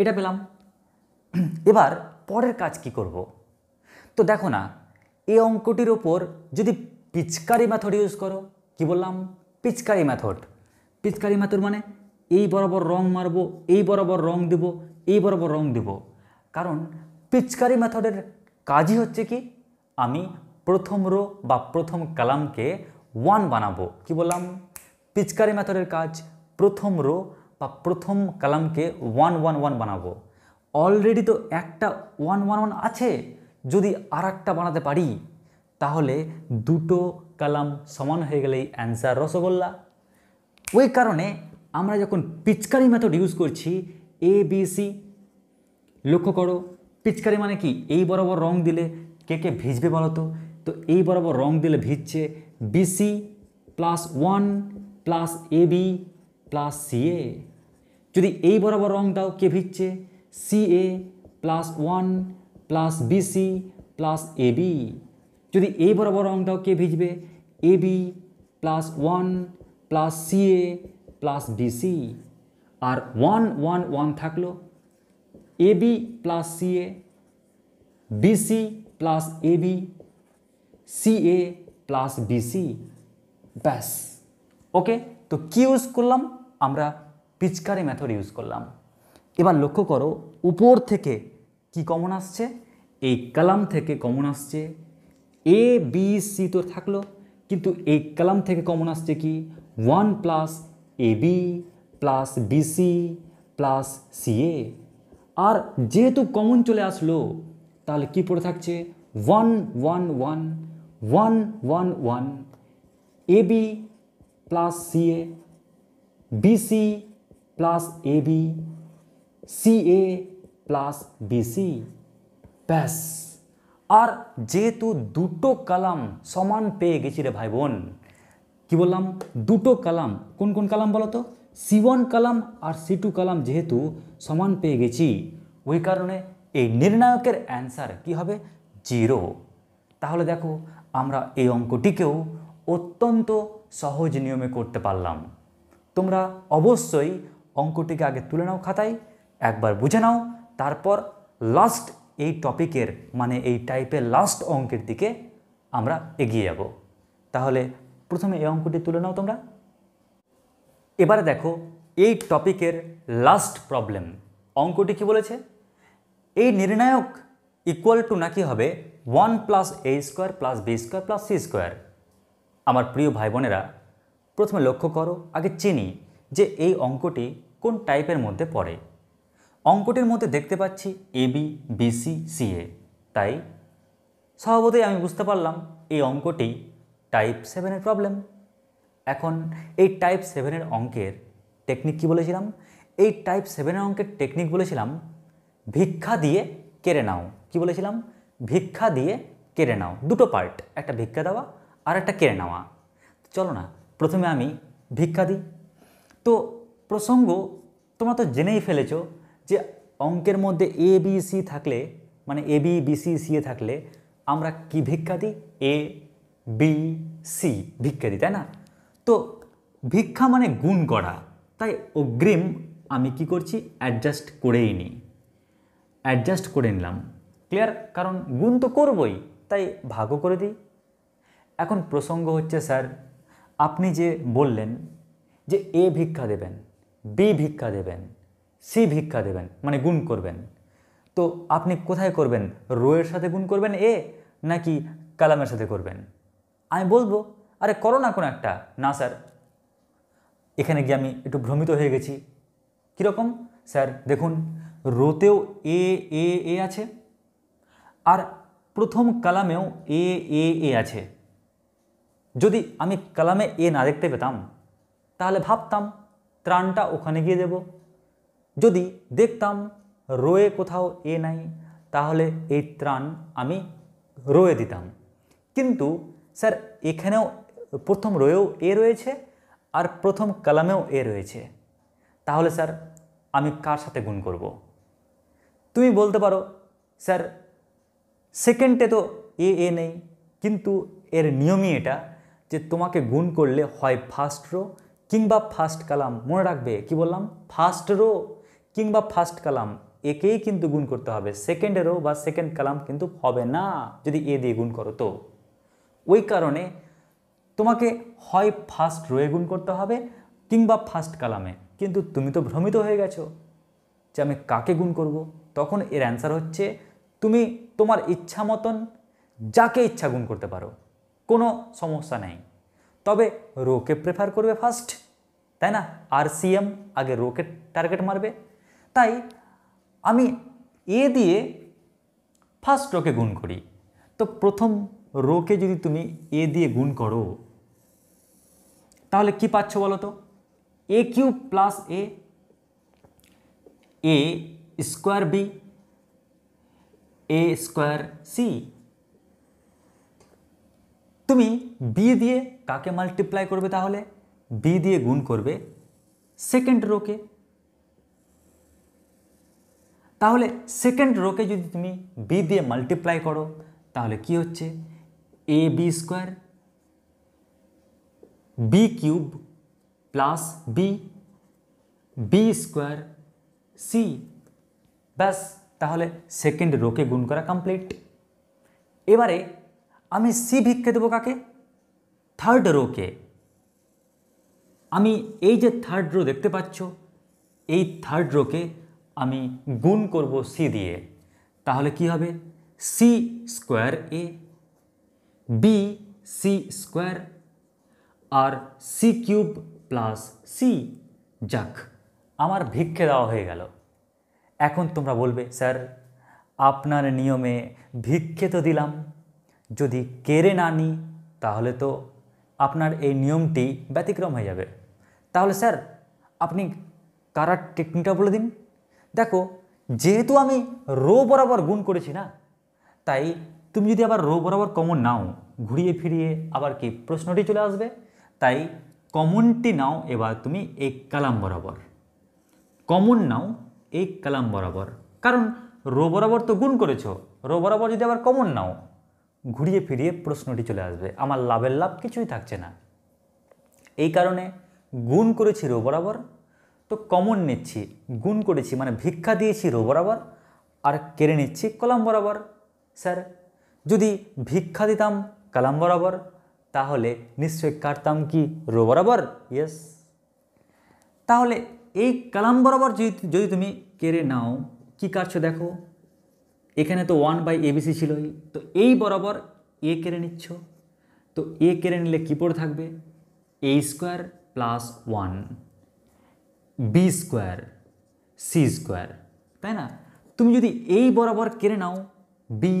এটা পেলাম এবার পরের কাজ কি করব। তো দেখো না এই অঙ্কটির ওপর যদি পিচকারি মেথড ইউজ করো কি বললাম পিচকারি মেথড পিচকারি মেথড মানে এই বরাবর রং মারবো এই বরাবর রং দেব এই বরাবর রং দেব কারণ পিচকারি মেথডের কাজই হচ্ছে কি আমি প্রথম রো বা প্রথম কালামকে ওয়ান বানাবো কি বললাম পিচকারি মেথডের কাজ প্রথম রো বা প্রথম কালামকে ওয়ান ওয়ান ওয়ান বানাবো অলরেডি তো একটা ওয়ান ওয়ান ওয়ান আছে যদি আর একটা বানাতে পারি তাহলে দুটো কালাম সমান হয়ে গেলেই অ্যান্সার রসগোল্লা ওই কারণে আমরা যখন পিচকারি মেথড ইউজ করছি এ বি সি লক্ষ্য করো পিচকারি মানে কি এই বরাবর রং দিলে কে কে ভিজবে বলো তো তো এই বরাবর রং দিলে ভিজছে B C plus one plus A B plus C A যদি এই বরাবর রঙটাও কে ভিজছে C A plus one plus B C plus A B যদি এই বরাবর রঙটাও কে ভিজবে A B plus one plus C A plus D C আর ওয়ান ওয়ান ওয়ান থাকল A B plus C A B C plus A B C A plus B C ব্যাস okay তো কি ইউজ করলাম আমরা পিচকারি মেথড ইউজ করলাম এবার লক্ষ্য করো উপর থেকে কি কমন আসছে এই কালাম থেকে কমন আসছে এ বি সি তো থাকলো কিন্তু এই কালাম থেকে কমন আসছে কি one plus A B plus B C plus C A আর যেহেতু কমন চলে আসলো তাহলে কি পড়ে থাকছে one one one one one one A B plus C A B C plus A A B C A plus B C ব্যাস আর যেহেতু দুটো কালাম সমান পেয়ে গেছি রে ভাই বোন কী বললাম দুটো কালাম কোন কোন কালাম বলো তো সি ওয়ান কালাম আর সি টু কালাম যেহেতু সমান পেয়ে গেছি ওই কারণে এই নির্ণায়কের অ্যান্সার কি হবে জিরো তাহলে দেখো আমরা এই অঙ্কটিকেও অত্যন্ত সহজ নিয়মে করতে পারলাম তোমরা অবশ্যই অঙ্কটিকে আগে তুলে নাও খাতায় একবার বুঝে নাও তারপর লাস্ট এই টপিকের মানে এই টাইপের লাস্ট অঙ্কের দিকে আমরা এগিয়ে যাব তাহলে প্রথমে এই অঙ্কটি তুলে নাও তোমরা এবারে দেখো এই টপিকের লাস্ট প্রবলেম অঙ্কটি কি বলেছে এই নির্ণায়ক ইকুয়াল টু নাকি হবে one plus A square plus B square plus C square আমার প্রিয় ভাই বোনেরা প্রথমে লক্ষ্য করো আগে চিনি যে এই অঙ্কটি কোন টাইপের মধ্যে পড়ে অঙ্কটির মধ্যে দেখতে পাচ্ছি এবি বিসি সিএ তাই স্বভাবতই আমি বুঝতে পারলাম এই অঙ্কটি টাইপ সেভেনের প্রবলেম এখন এই টাইপ সেভেনের অঙ্কের টেকনিক কি বলেছিলাম এই টাইপ সেভেনের অঙ্কের টেকনিক বলেছিলাম ভিক্ষা দিয়ে কেড়ে নাও কি বলেছিলাম ভিক্ষা দিয়ে কেড়ে নাও দুটো পার্ট একটা ভিক্ষা দেওয়া আর একটা কেড়ে নেওয়া চলো না প্রথমে আমি ভিক্ষা দিই তো প্রসঙ্গ তোমরা তো জেনেই ফেলেছ যে অঙ্কের মধ্যে এ বি সি থাকলে মানে A B B C C A থাকলে আমরা কি ভিক্ষা দিই এ বি সি ভিক্ষা দিই তাই না তো ভিক্ষা মানে গুণ করা তাই অগ্রিম আমি কি করছি অ্যাডজাস্ট করেই নিই অ্যাডজাস্ট করে নিলাম ক্লিয়ার কারণ গুণ তো করবই তাই ভাগও করে দিই এখন প্রসঙ্গ হচ্ছে স্যার আপনি যে বললেন যে এ ভিক্ষা দেবেন বি ভিক্ষা দেবেন সি ভিক্ষা দেবেন মানে গুণ করবেন তো আপনি কোথায় করবেন রোয়ের সাথে গুণ করবেন এ নাকি কালামের সাথে করবেন আমি বলবো আরে করো না কোনো একটা না স্যার এখানে গিয়ে আমি একটু ভ্রমিত হয়ে গেছি কীরকম স্যার দেখুন রোতেও এ এ এ আছে আর প্রথম কালামেও এ এ এ আছে যদি আমি কালামে এ না দেখতে পেতাম তাহলে ভাবতাম ত্রাণটা ওখানে গিয়ে দেব যদি দেখতাম রোয়ে কোথাও এ নাই তাহলে এই ত্রাণ আমি রোয়ে দিতাম কিন্তু স্যার এখানেও প্রথম রোয়েও এ রয়েছে আর প্রথম কালামেও এ রয়েছে তাহলে স্যার আমি কার সাথে গুণ করব। তুমি বলতে পারো স্যার সেকেন্ডে তো এ এ নেই কিন্তু এর নিয়মই এটা যে তোমাকে গুণ করলে হয় ফার্স্ট রো কিংবা ফার্স্ট কালাম মনে রাখবে কি বললাম ফার্স্ট রো কিংবা ফার্স্ট কালাম একেই কিন্তু গুণ করতে হবে সেকেন্ড রো বা সেকেন্ড কালাম কিন্তু হবে না যদি এ দিয়ে গুণ করো তো ওই কারণে তোমাকে হয় ফার্স্ট রোয়ে গুণ করতে হবে কিংবা ফার্স্ট কালামে কিন্তু তুমি তো ভ্রমিত হয়ে গেছো যে আমি কাকে গুণ করব। তখন এর অ্যান্সার হচ্ছে তুমি তোমার ইচ্ছা মতন যাকে ইচ্ছা গুণ করতে পারো কোনো সমস্যা নেই তবে রোকে প্রেফার করবে ফার্স্ট তাই না আর সিএম আগে রোকে টার্গেট মারবে তাই আমি এ দিয়ে ফার্স্ট রোকে গুণ করি তো প্রথম রোকে যদি তুমি এ দিয়ে গুণ করো তাহলে কি পাচ্ছ বলো তো A Q plus A A square B A square C তুমি বি দিয়ে কাকে মাল্টিপ্লাই করবে তাহলে বি দিয়ে গুণ করবে সেকেন্ড রোকে তাহলে সেকেন্ড রোকে যদি তুমি বি দিয়ে মাল্টিপ্লাই করো তাহলে কি হচ্ছে A B square B cube plus B B square C ব্যাস তাহলে সেকেন্ড রোকে গুণ করা কমপ্লিট এবারে আমি সি ভিক্ষে দেবো কাকে থার্ড রোকে আমি এই যে থার্ড রো দেখতে পাচ্ছ এই থার্ড রোকে আমি গুণ করব সি দিয়ে তাহলে কি হবে C square A B C square আর সি কিউব প্লাস সি যাক আমার ভিক্ষে দেওয়া হয়ে গেল এখন তোমরা বলবে স্যার আপনার নিয়মে ভিক্ষে তো দিলাম যদি কেড়ে না নিই তাহলে তো আপনার এই নিয়মটি ব্যতিক্রম হয়ে যাবে তাহলে স্যার আপনি কারার টেকনিকটা বলে দিন দেখো যেহেতু আমি রো বরাবর গুণ করেছি না তাই তুমি যদি আবার রো বরাবর কমন নাও ঘুরিয়ে ফিরিয়ে আবার কি প্রশ্নটি চলে আসবে তাই কমনটি নাও এবার তুমি এই কালাম বরাবর কমন নাও এই কালাম বরাবর কারণ রো বরাবর তো গুণ করেছো রো বরাবর যদি আবার কমন নাও ঘুরিয়ে ফিরিয়ে প্রশ্নটি চলে আসবে আমার লাভের লাভ কিছুই থাকছে না এই কারণে গুণ করেছি রো বরাবর তো কমন নিচ্ছি গুণ করেছি মানে ভিক্ষা দিয়েছি রো বরাবর আর কেড়ে নিচ্ছি কলাম বরাবর স্যার যদি ভিক্ষা দিতাম কালাম বরাবর তাহলে নিশ্চয়ই কাটতাম কি রো বরাবর ইয়েস তাহলে এই কালাম বরাবর যদি যদি তুমি কেড়ে নাও কি কাটছো দেখো এখানে তো ওয়ান বাই এবিসি ছিলই তো এই বরাবর এ কেড়ে নিচ্ছ তো এ কেড়ে নিলে কী পড়ে থাকবে A square plus one B square C square তাই না তুমি যদি এই বরাবর কেড়ে নাও বি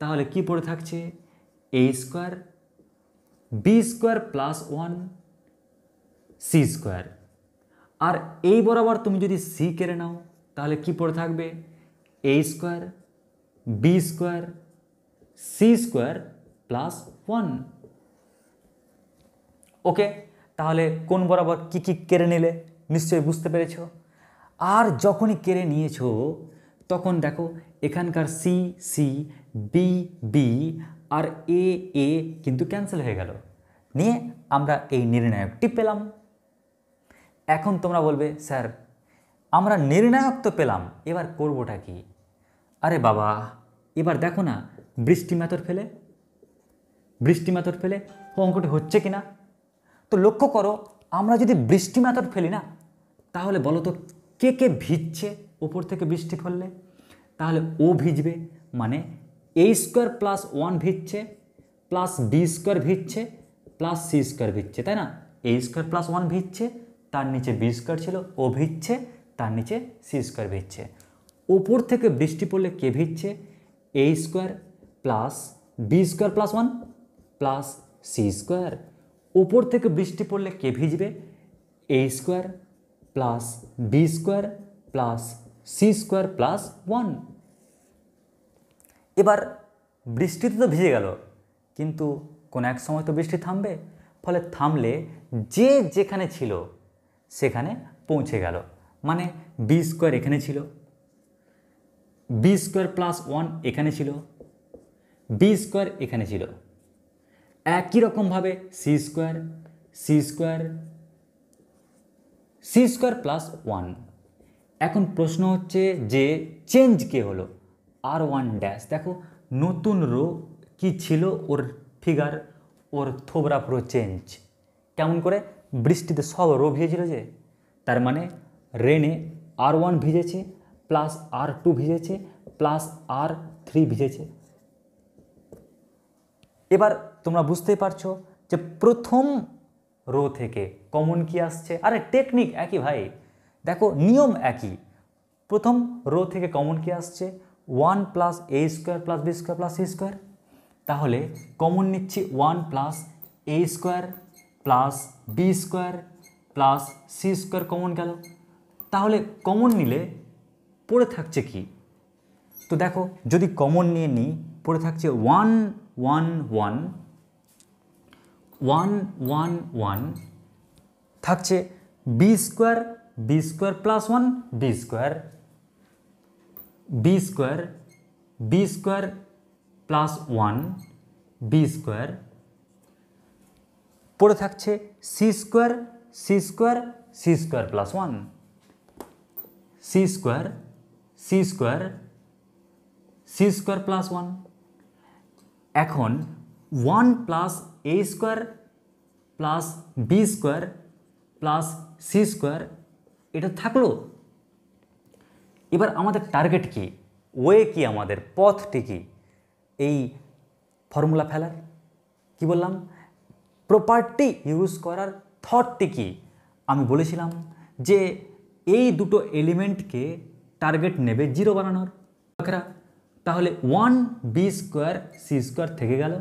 তাহলে কি পড়ে থাকছে A square B square plus one C square আর এই বরাবর তুমি যদি সি কেড়ে নাও তাহলে কি পড়ে থাকবে A square b square c square plus 1 okay তাহলে কোন বরাবর কি কি কেড়ে নিলে নিশ্চয়ই বুঝতে পেরেছ আর যখনই কেড়ে নিয়েছো তখন দেখো এখানকার সি সি বি বি আর এ এ কিন্তু ক্যান্সেল হয়ে গেল নিয়ে আমরা এই নির্ণায়কটি পেলাম এখন তোমরা বলবে স্যার আমরা নির্ণায়ক তো পেলাম এবার করবোটা কি আরে বাবা এবার দেখো না বৃষ্টি মাতর ফেলে বৃষ্টি মাতর ফেলে অঙ্কটি হচ্ছে কি না তো লক্ষ্য করো আমরা যদি বৃষ্টি মাতর ফেলি না তাহলে বলো তো কে কে ভিজছে ওপর থেকে বৃষ্টি ফেললে তাহলে ও ভিজবে মানে এ স্কোয়ার প্লাস ওয়ান ভিজছে প্লাস বি স্কোয়ার ভিজছে প্লাস সি স্কোয়ার ভিজছে তাই না এ স্কোয়ার প্লাস ওয়ান ভিজছে তার নিচে বি স্কোয়ার ছিল ও ভিজছে তার নিচে সি স্কোয়ার ভিজছে ওপর থেকে বৃষ্টি পড়লে কে ভিজছে A square plus B square plus one plus C square ওপর থেকে বৃষ্টি পড়লে কে ভিজবে A square plus B square plus C square plus one এবার বৃষ্টিতে তো ভিজে গেল কিন্তু কোনো এক সময় তো বৃষ্টি থামবে ফলে থামলে যে যেখানে ছিল সেখানে পৌঁছে গেল মানে বি স্কোয়ার এখানে ছিল বি স্কোয়ার প্লাস ওয়ান এখানে ছিল বি স্কোয়ার এখানে ছিল একই রকমভাবে C square C square C square plus one এখন প্রশ্ন হচ্ছে যে চেঞ্জ কে হলো আর ওয়ান ড্যাশ দেখো নতুন রো কি ছিল ওর ফিগার ওর থোবরা পুরো চেঞ্জ কেমন করে বৃষ্টিতে সব রো ভিজেছিল যে তার মানে রেনে আর ওয়ান ভিজেছে প্লাস আর টু ভিজেছে প্লাস আর থ্রি ভিজেছে এবার তোমরা বুঝতেই পারছো যে প্রথম রো থেকে কমন কি আসছে আরে টেকনিক একই ভাই দেখো নিয়ম একই প্রথম রো থেকে কমন কি আসছে one plus A square plus B square plus C square তাহলে কমন নিচ্ছি one plus A square plus B square plus C square common গেল তাহলে কমন নিলে পড়ে থাকছে কি তো দেখো যদি কমন নিয়ে নিই পড়ে থাকছে one one one one one one থাকছে B square B square plus one B square B square B square plus one B square পড়ে থাকছে C square C square C square plus one C square C square C square plus one এখন one plus A square plus B square plus C square এটা থাকলো এবার আমাদের target কি way কি আমাদের পথটি কি এই ফর্মুলা ফেলার কি বললাম প্রপার্টি ইউজ করার থটটি কি আমি বলেছিলাম যে এই দুটো এলিমেন্টকে টার্গেট নেবে জিরো বানানোর কাকরা তাহলে one B square C square থেকে গেল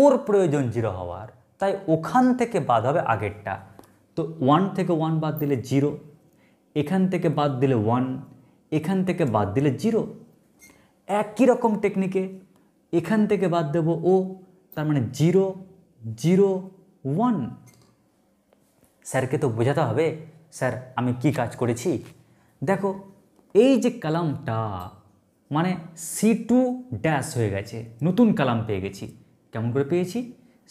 ওর প্রয়োজন জিরো হওয়ার তাই ওখান থেকে বাদ হবে আগেরটা তো ওয়ান থেকে ওয়ান বাদ দিলে জিরো এখান থেকে বাদ দিলে ওয়ান এখান থেকে বাদ দিলে জিরো একই রকম টেকনিকে এখান থেকে বাদ দেব ও তার মানে জিরো জিরো ওয়ান স্যারকে তো বোঝাতে হবে স্যার আমি কি কাজ করেছি দেখো এই যে কালামটা মানে সি টু ড্যাশ হয়ে গেছে নতুন কালাম পেয়ে গেছি কেমন করে পেয়েছি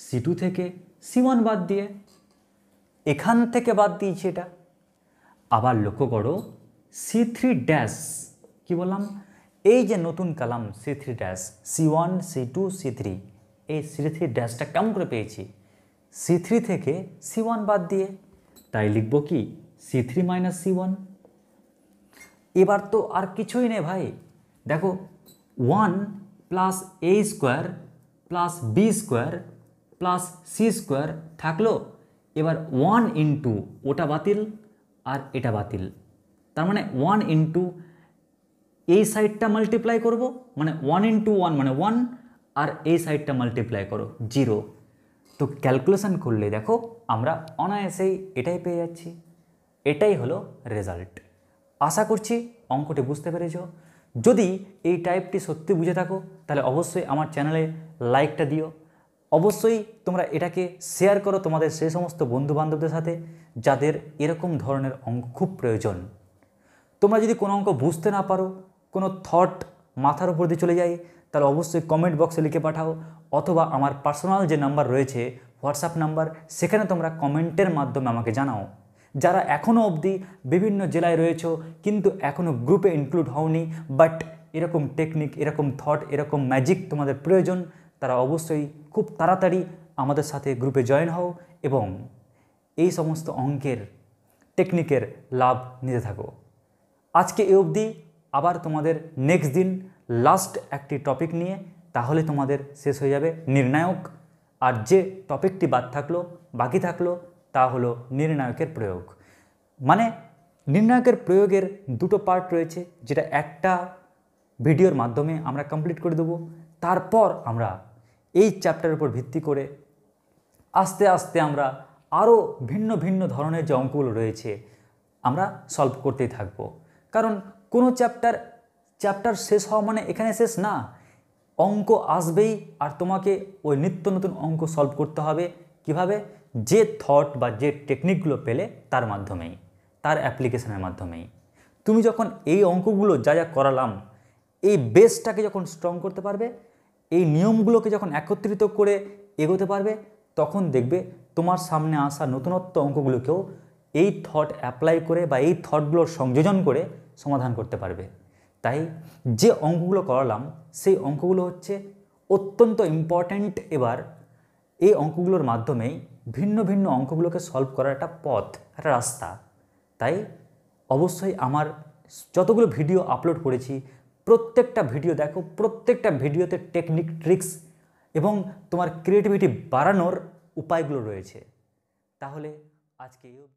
সি টু থেকে সি ওয়ান বাদ দিয়ে এখান থেকে বাদ দিয়েছি এটা আবার লক্ষ্য করো সি থ্রি ড্যাশ কী বললাম এই যে নতুন column C three dash C one C two C three এই সি থ্রি ড্যাশটা কেমন করে পেয়েছি সি থ্রি থেকে সি ওয়ান বাদ দিয়ে তাই লিখবো কি C three minus C one এবার তো আর কিছুই নেই ভাই দেখো one plus A square plus B square plus C square থাকলো এবার ওয়ান ইন্টু ওটা বাতিল আর এটা বাতিল তার মানে ওয়ান ইন্টু এই সাইডটা মাল্টিপ্লাই করব মানে ওয়ান ইন্টু ওয়ান মানে ওয়ান আর এই সাইডটা মাল্টিপ্লাই করো জিরো তো ক্যালকুলেশন করলে দেখো আমরা অনায়াসেই এটাই পেয়ে যাচ্ছি এটাই হলো রেজাল্ট আশা করছি অঙ্কটি বুঝতে পেরেছ যদি এই টাইপটি সত্যি বুঝে থাকো তাহলে অবশ্যই আমার চ্যানেলে লাইকটা দিও অবশ্যই তোমরা এটাকে শেয়ার করো তোমাদের সেই সমস্ত বন্ধুবান্ধবদের সাথে যাদের এরকম ধরনের অঙ্ক খুব প্রয়োজন তোমরা যদি কোনো অঙ্ক বুঝতে না পারো কোনো থট মাথার উপর দিয়ে চলে যায় তাহলে অবশ্যই কমেন্ট বক্সে লিখে পাঠাও অথবা আমার পার্সোনাল যে নাম্বার রয়েছে হোয়াটসঅ্যাপ নাম্বার সেখানে তোমরা কমেন্টের মাধ্যমে আমাকে জানাও যারা এখনও অবধি বিভিন্ন জেলায় রয়েছে কিন্তু এখনও গ্রুপে ইনক্লুড হওনি বাট এরকম টেকনিক এরকম থট এরকম ম্যাজিক তোমাদের প্রয়োজন তারা অবশ্যই খুব তাড়াতাড়ি আমাদের সাথে গ্রুপে জয়েন হও এবং এই সমস্ত অঙ্কের টেকনিকের লাভ নিতে থাকো আজকে এ অবধি আবার তোমাদের নেক্সট দিন লাস্ট একটি টপিক নিয়ে তাহলে তোমাদের শেষ হয়ে যাবে নির্ণায়ক আর যে টপিকটি বাদ থাকলো বাকি থাকলো তা হলো নির্ণায়কের প্রয়োগ মানে নির্ণায়কের প্রয়োগের দুটো পার্ট রয়েছে যেটা একটা ভিডিওর মাধ্যমে আমরা কমপ্লিট করে দেবো তারপর আমরা এই চ্যাপ্টারের উপর ভিত্তি করে আস্তে আস্তে আমরা আরও ভিন্ন ভিন্ন ধরনের যে অঙ্কগুলো রয়েছে আমরা সলভ করতেই থাকব কারণ কোনো চ্যাপ্টার চ্যাপ্টার শেষ হওয়া মানে এখানে শেষ না অঙ্ক আসবেই আর তোমাকে ওই নিত্য নতুন অঙ্ক সলভ করতে হবে কিভাবে যে থট বা যে টেকনিকগুলো পেলে তার মাধ্যমেই তার অ্যাপ্লিকেশনের মাধ্যমেই তুমি যখন এই অঙ্কগুলো যা যা করালাম এই বেসটাকে যখন স্ট্রং করতে পারবে এই নিয়মগুলোকে যখন একত্রিত করে এগোতে পারবে তখন দেখবে তোমার সামনে আসা নতুনত্ব অঙ্কগুলোকেও এই থট অ্যাপ্লাই করে বা এই থটগুলোর সংযোজন করে সমাধান করতে পারবে তাই যে অঙ্কগুলো করালাম সেই অঙ্কগুলো হচ্ছে অত্যন্ত ইম্পর্ট্যান্ট এবার এই অঙ্কগুলোর মাধ্যমেই ভিন্ন ভিন্ন অঙ্কগুলোকে সলভ করার একটা পথ একটা রাস্তা তাই অবশ্যই আমার যতগুলো ভিডিও আপলোড করেছি প্রত্যেকটা ভিডিও দেখো প্রত্যেকটা ভিডিওতে টেকনিক ট্রিক্স এবং তোমার ক্রিয়েটিভিটি বাড়ানোর উপায়গুলো রয়েছে তাহলে আজকে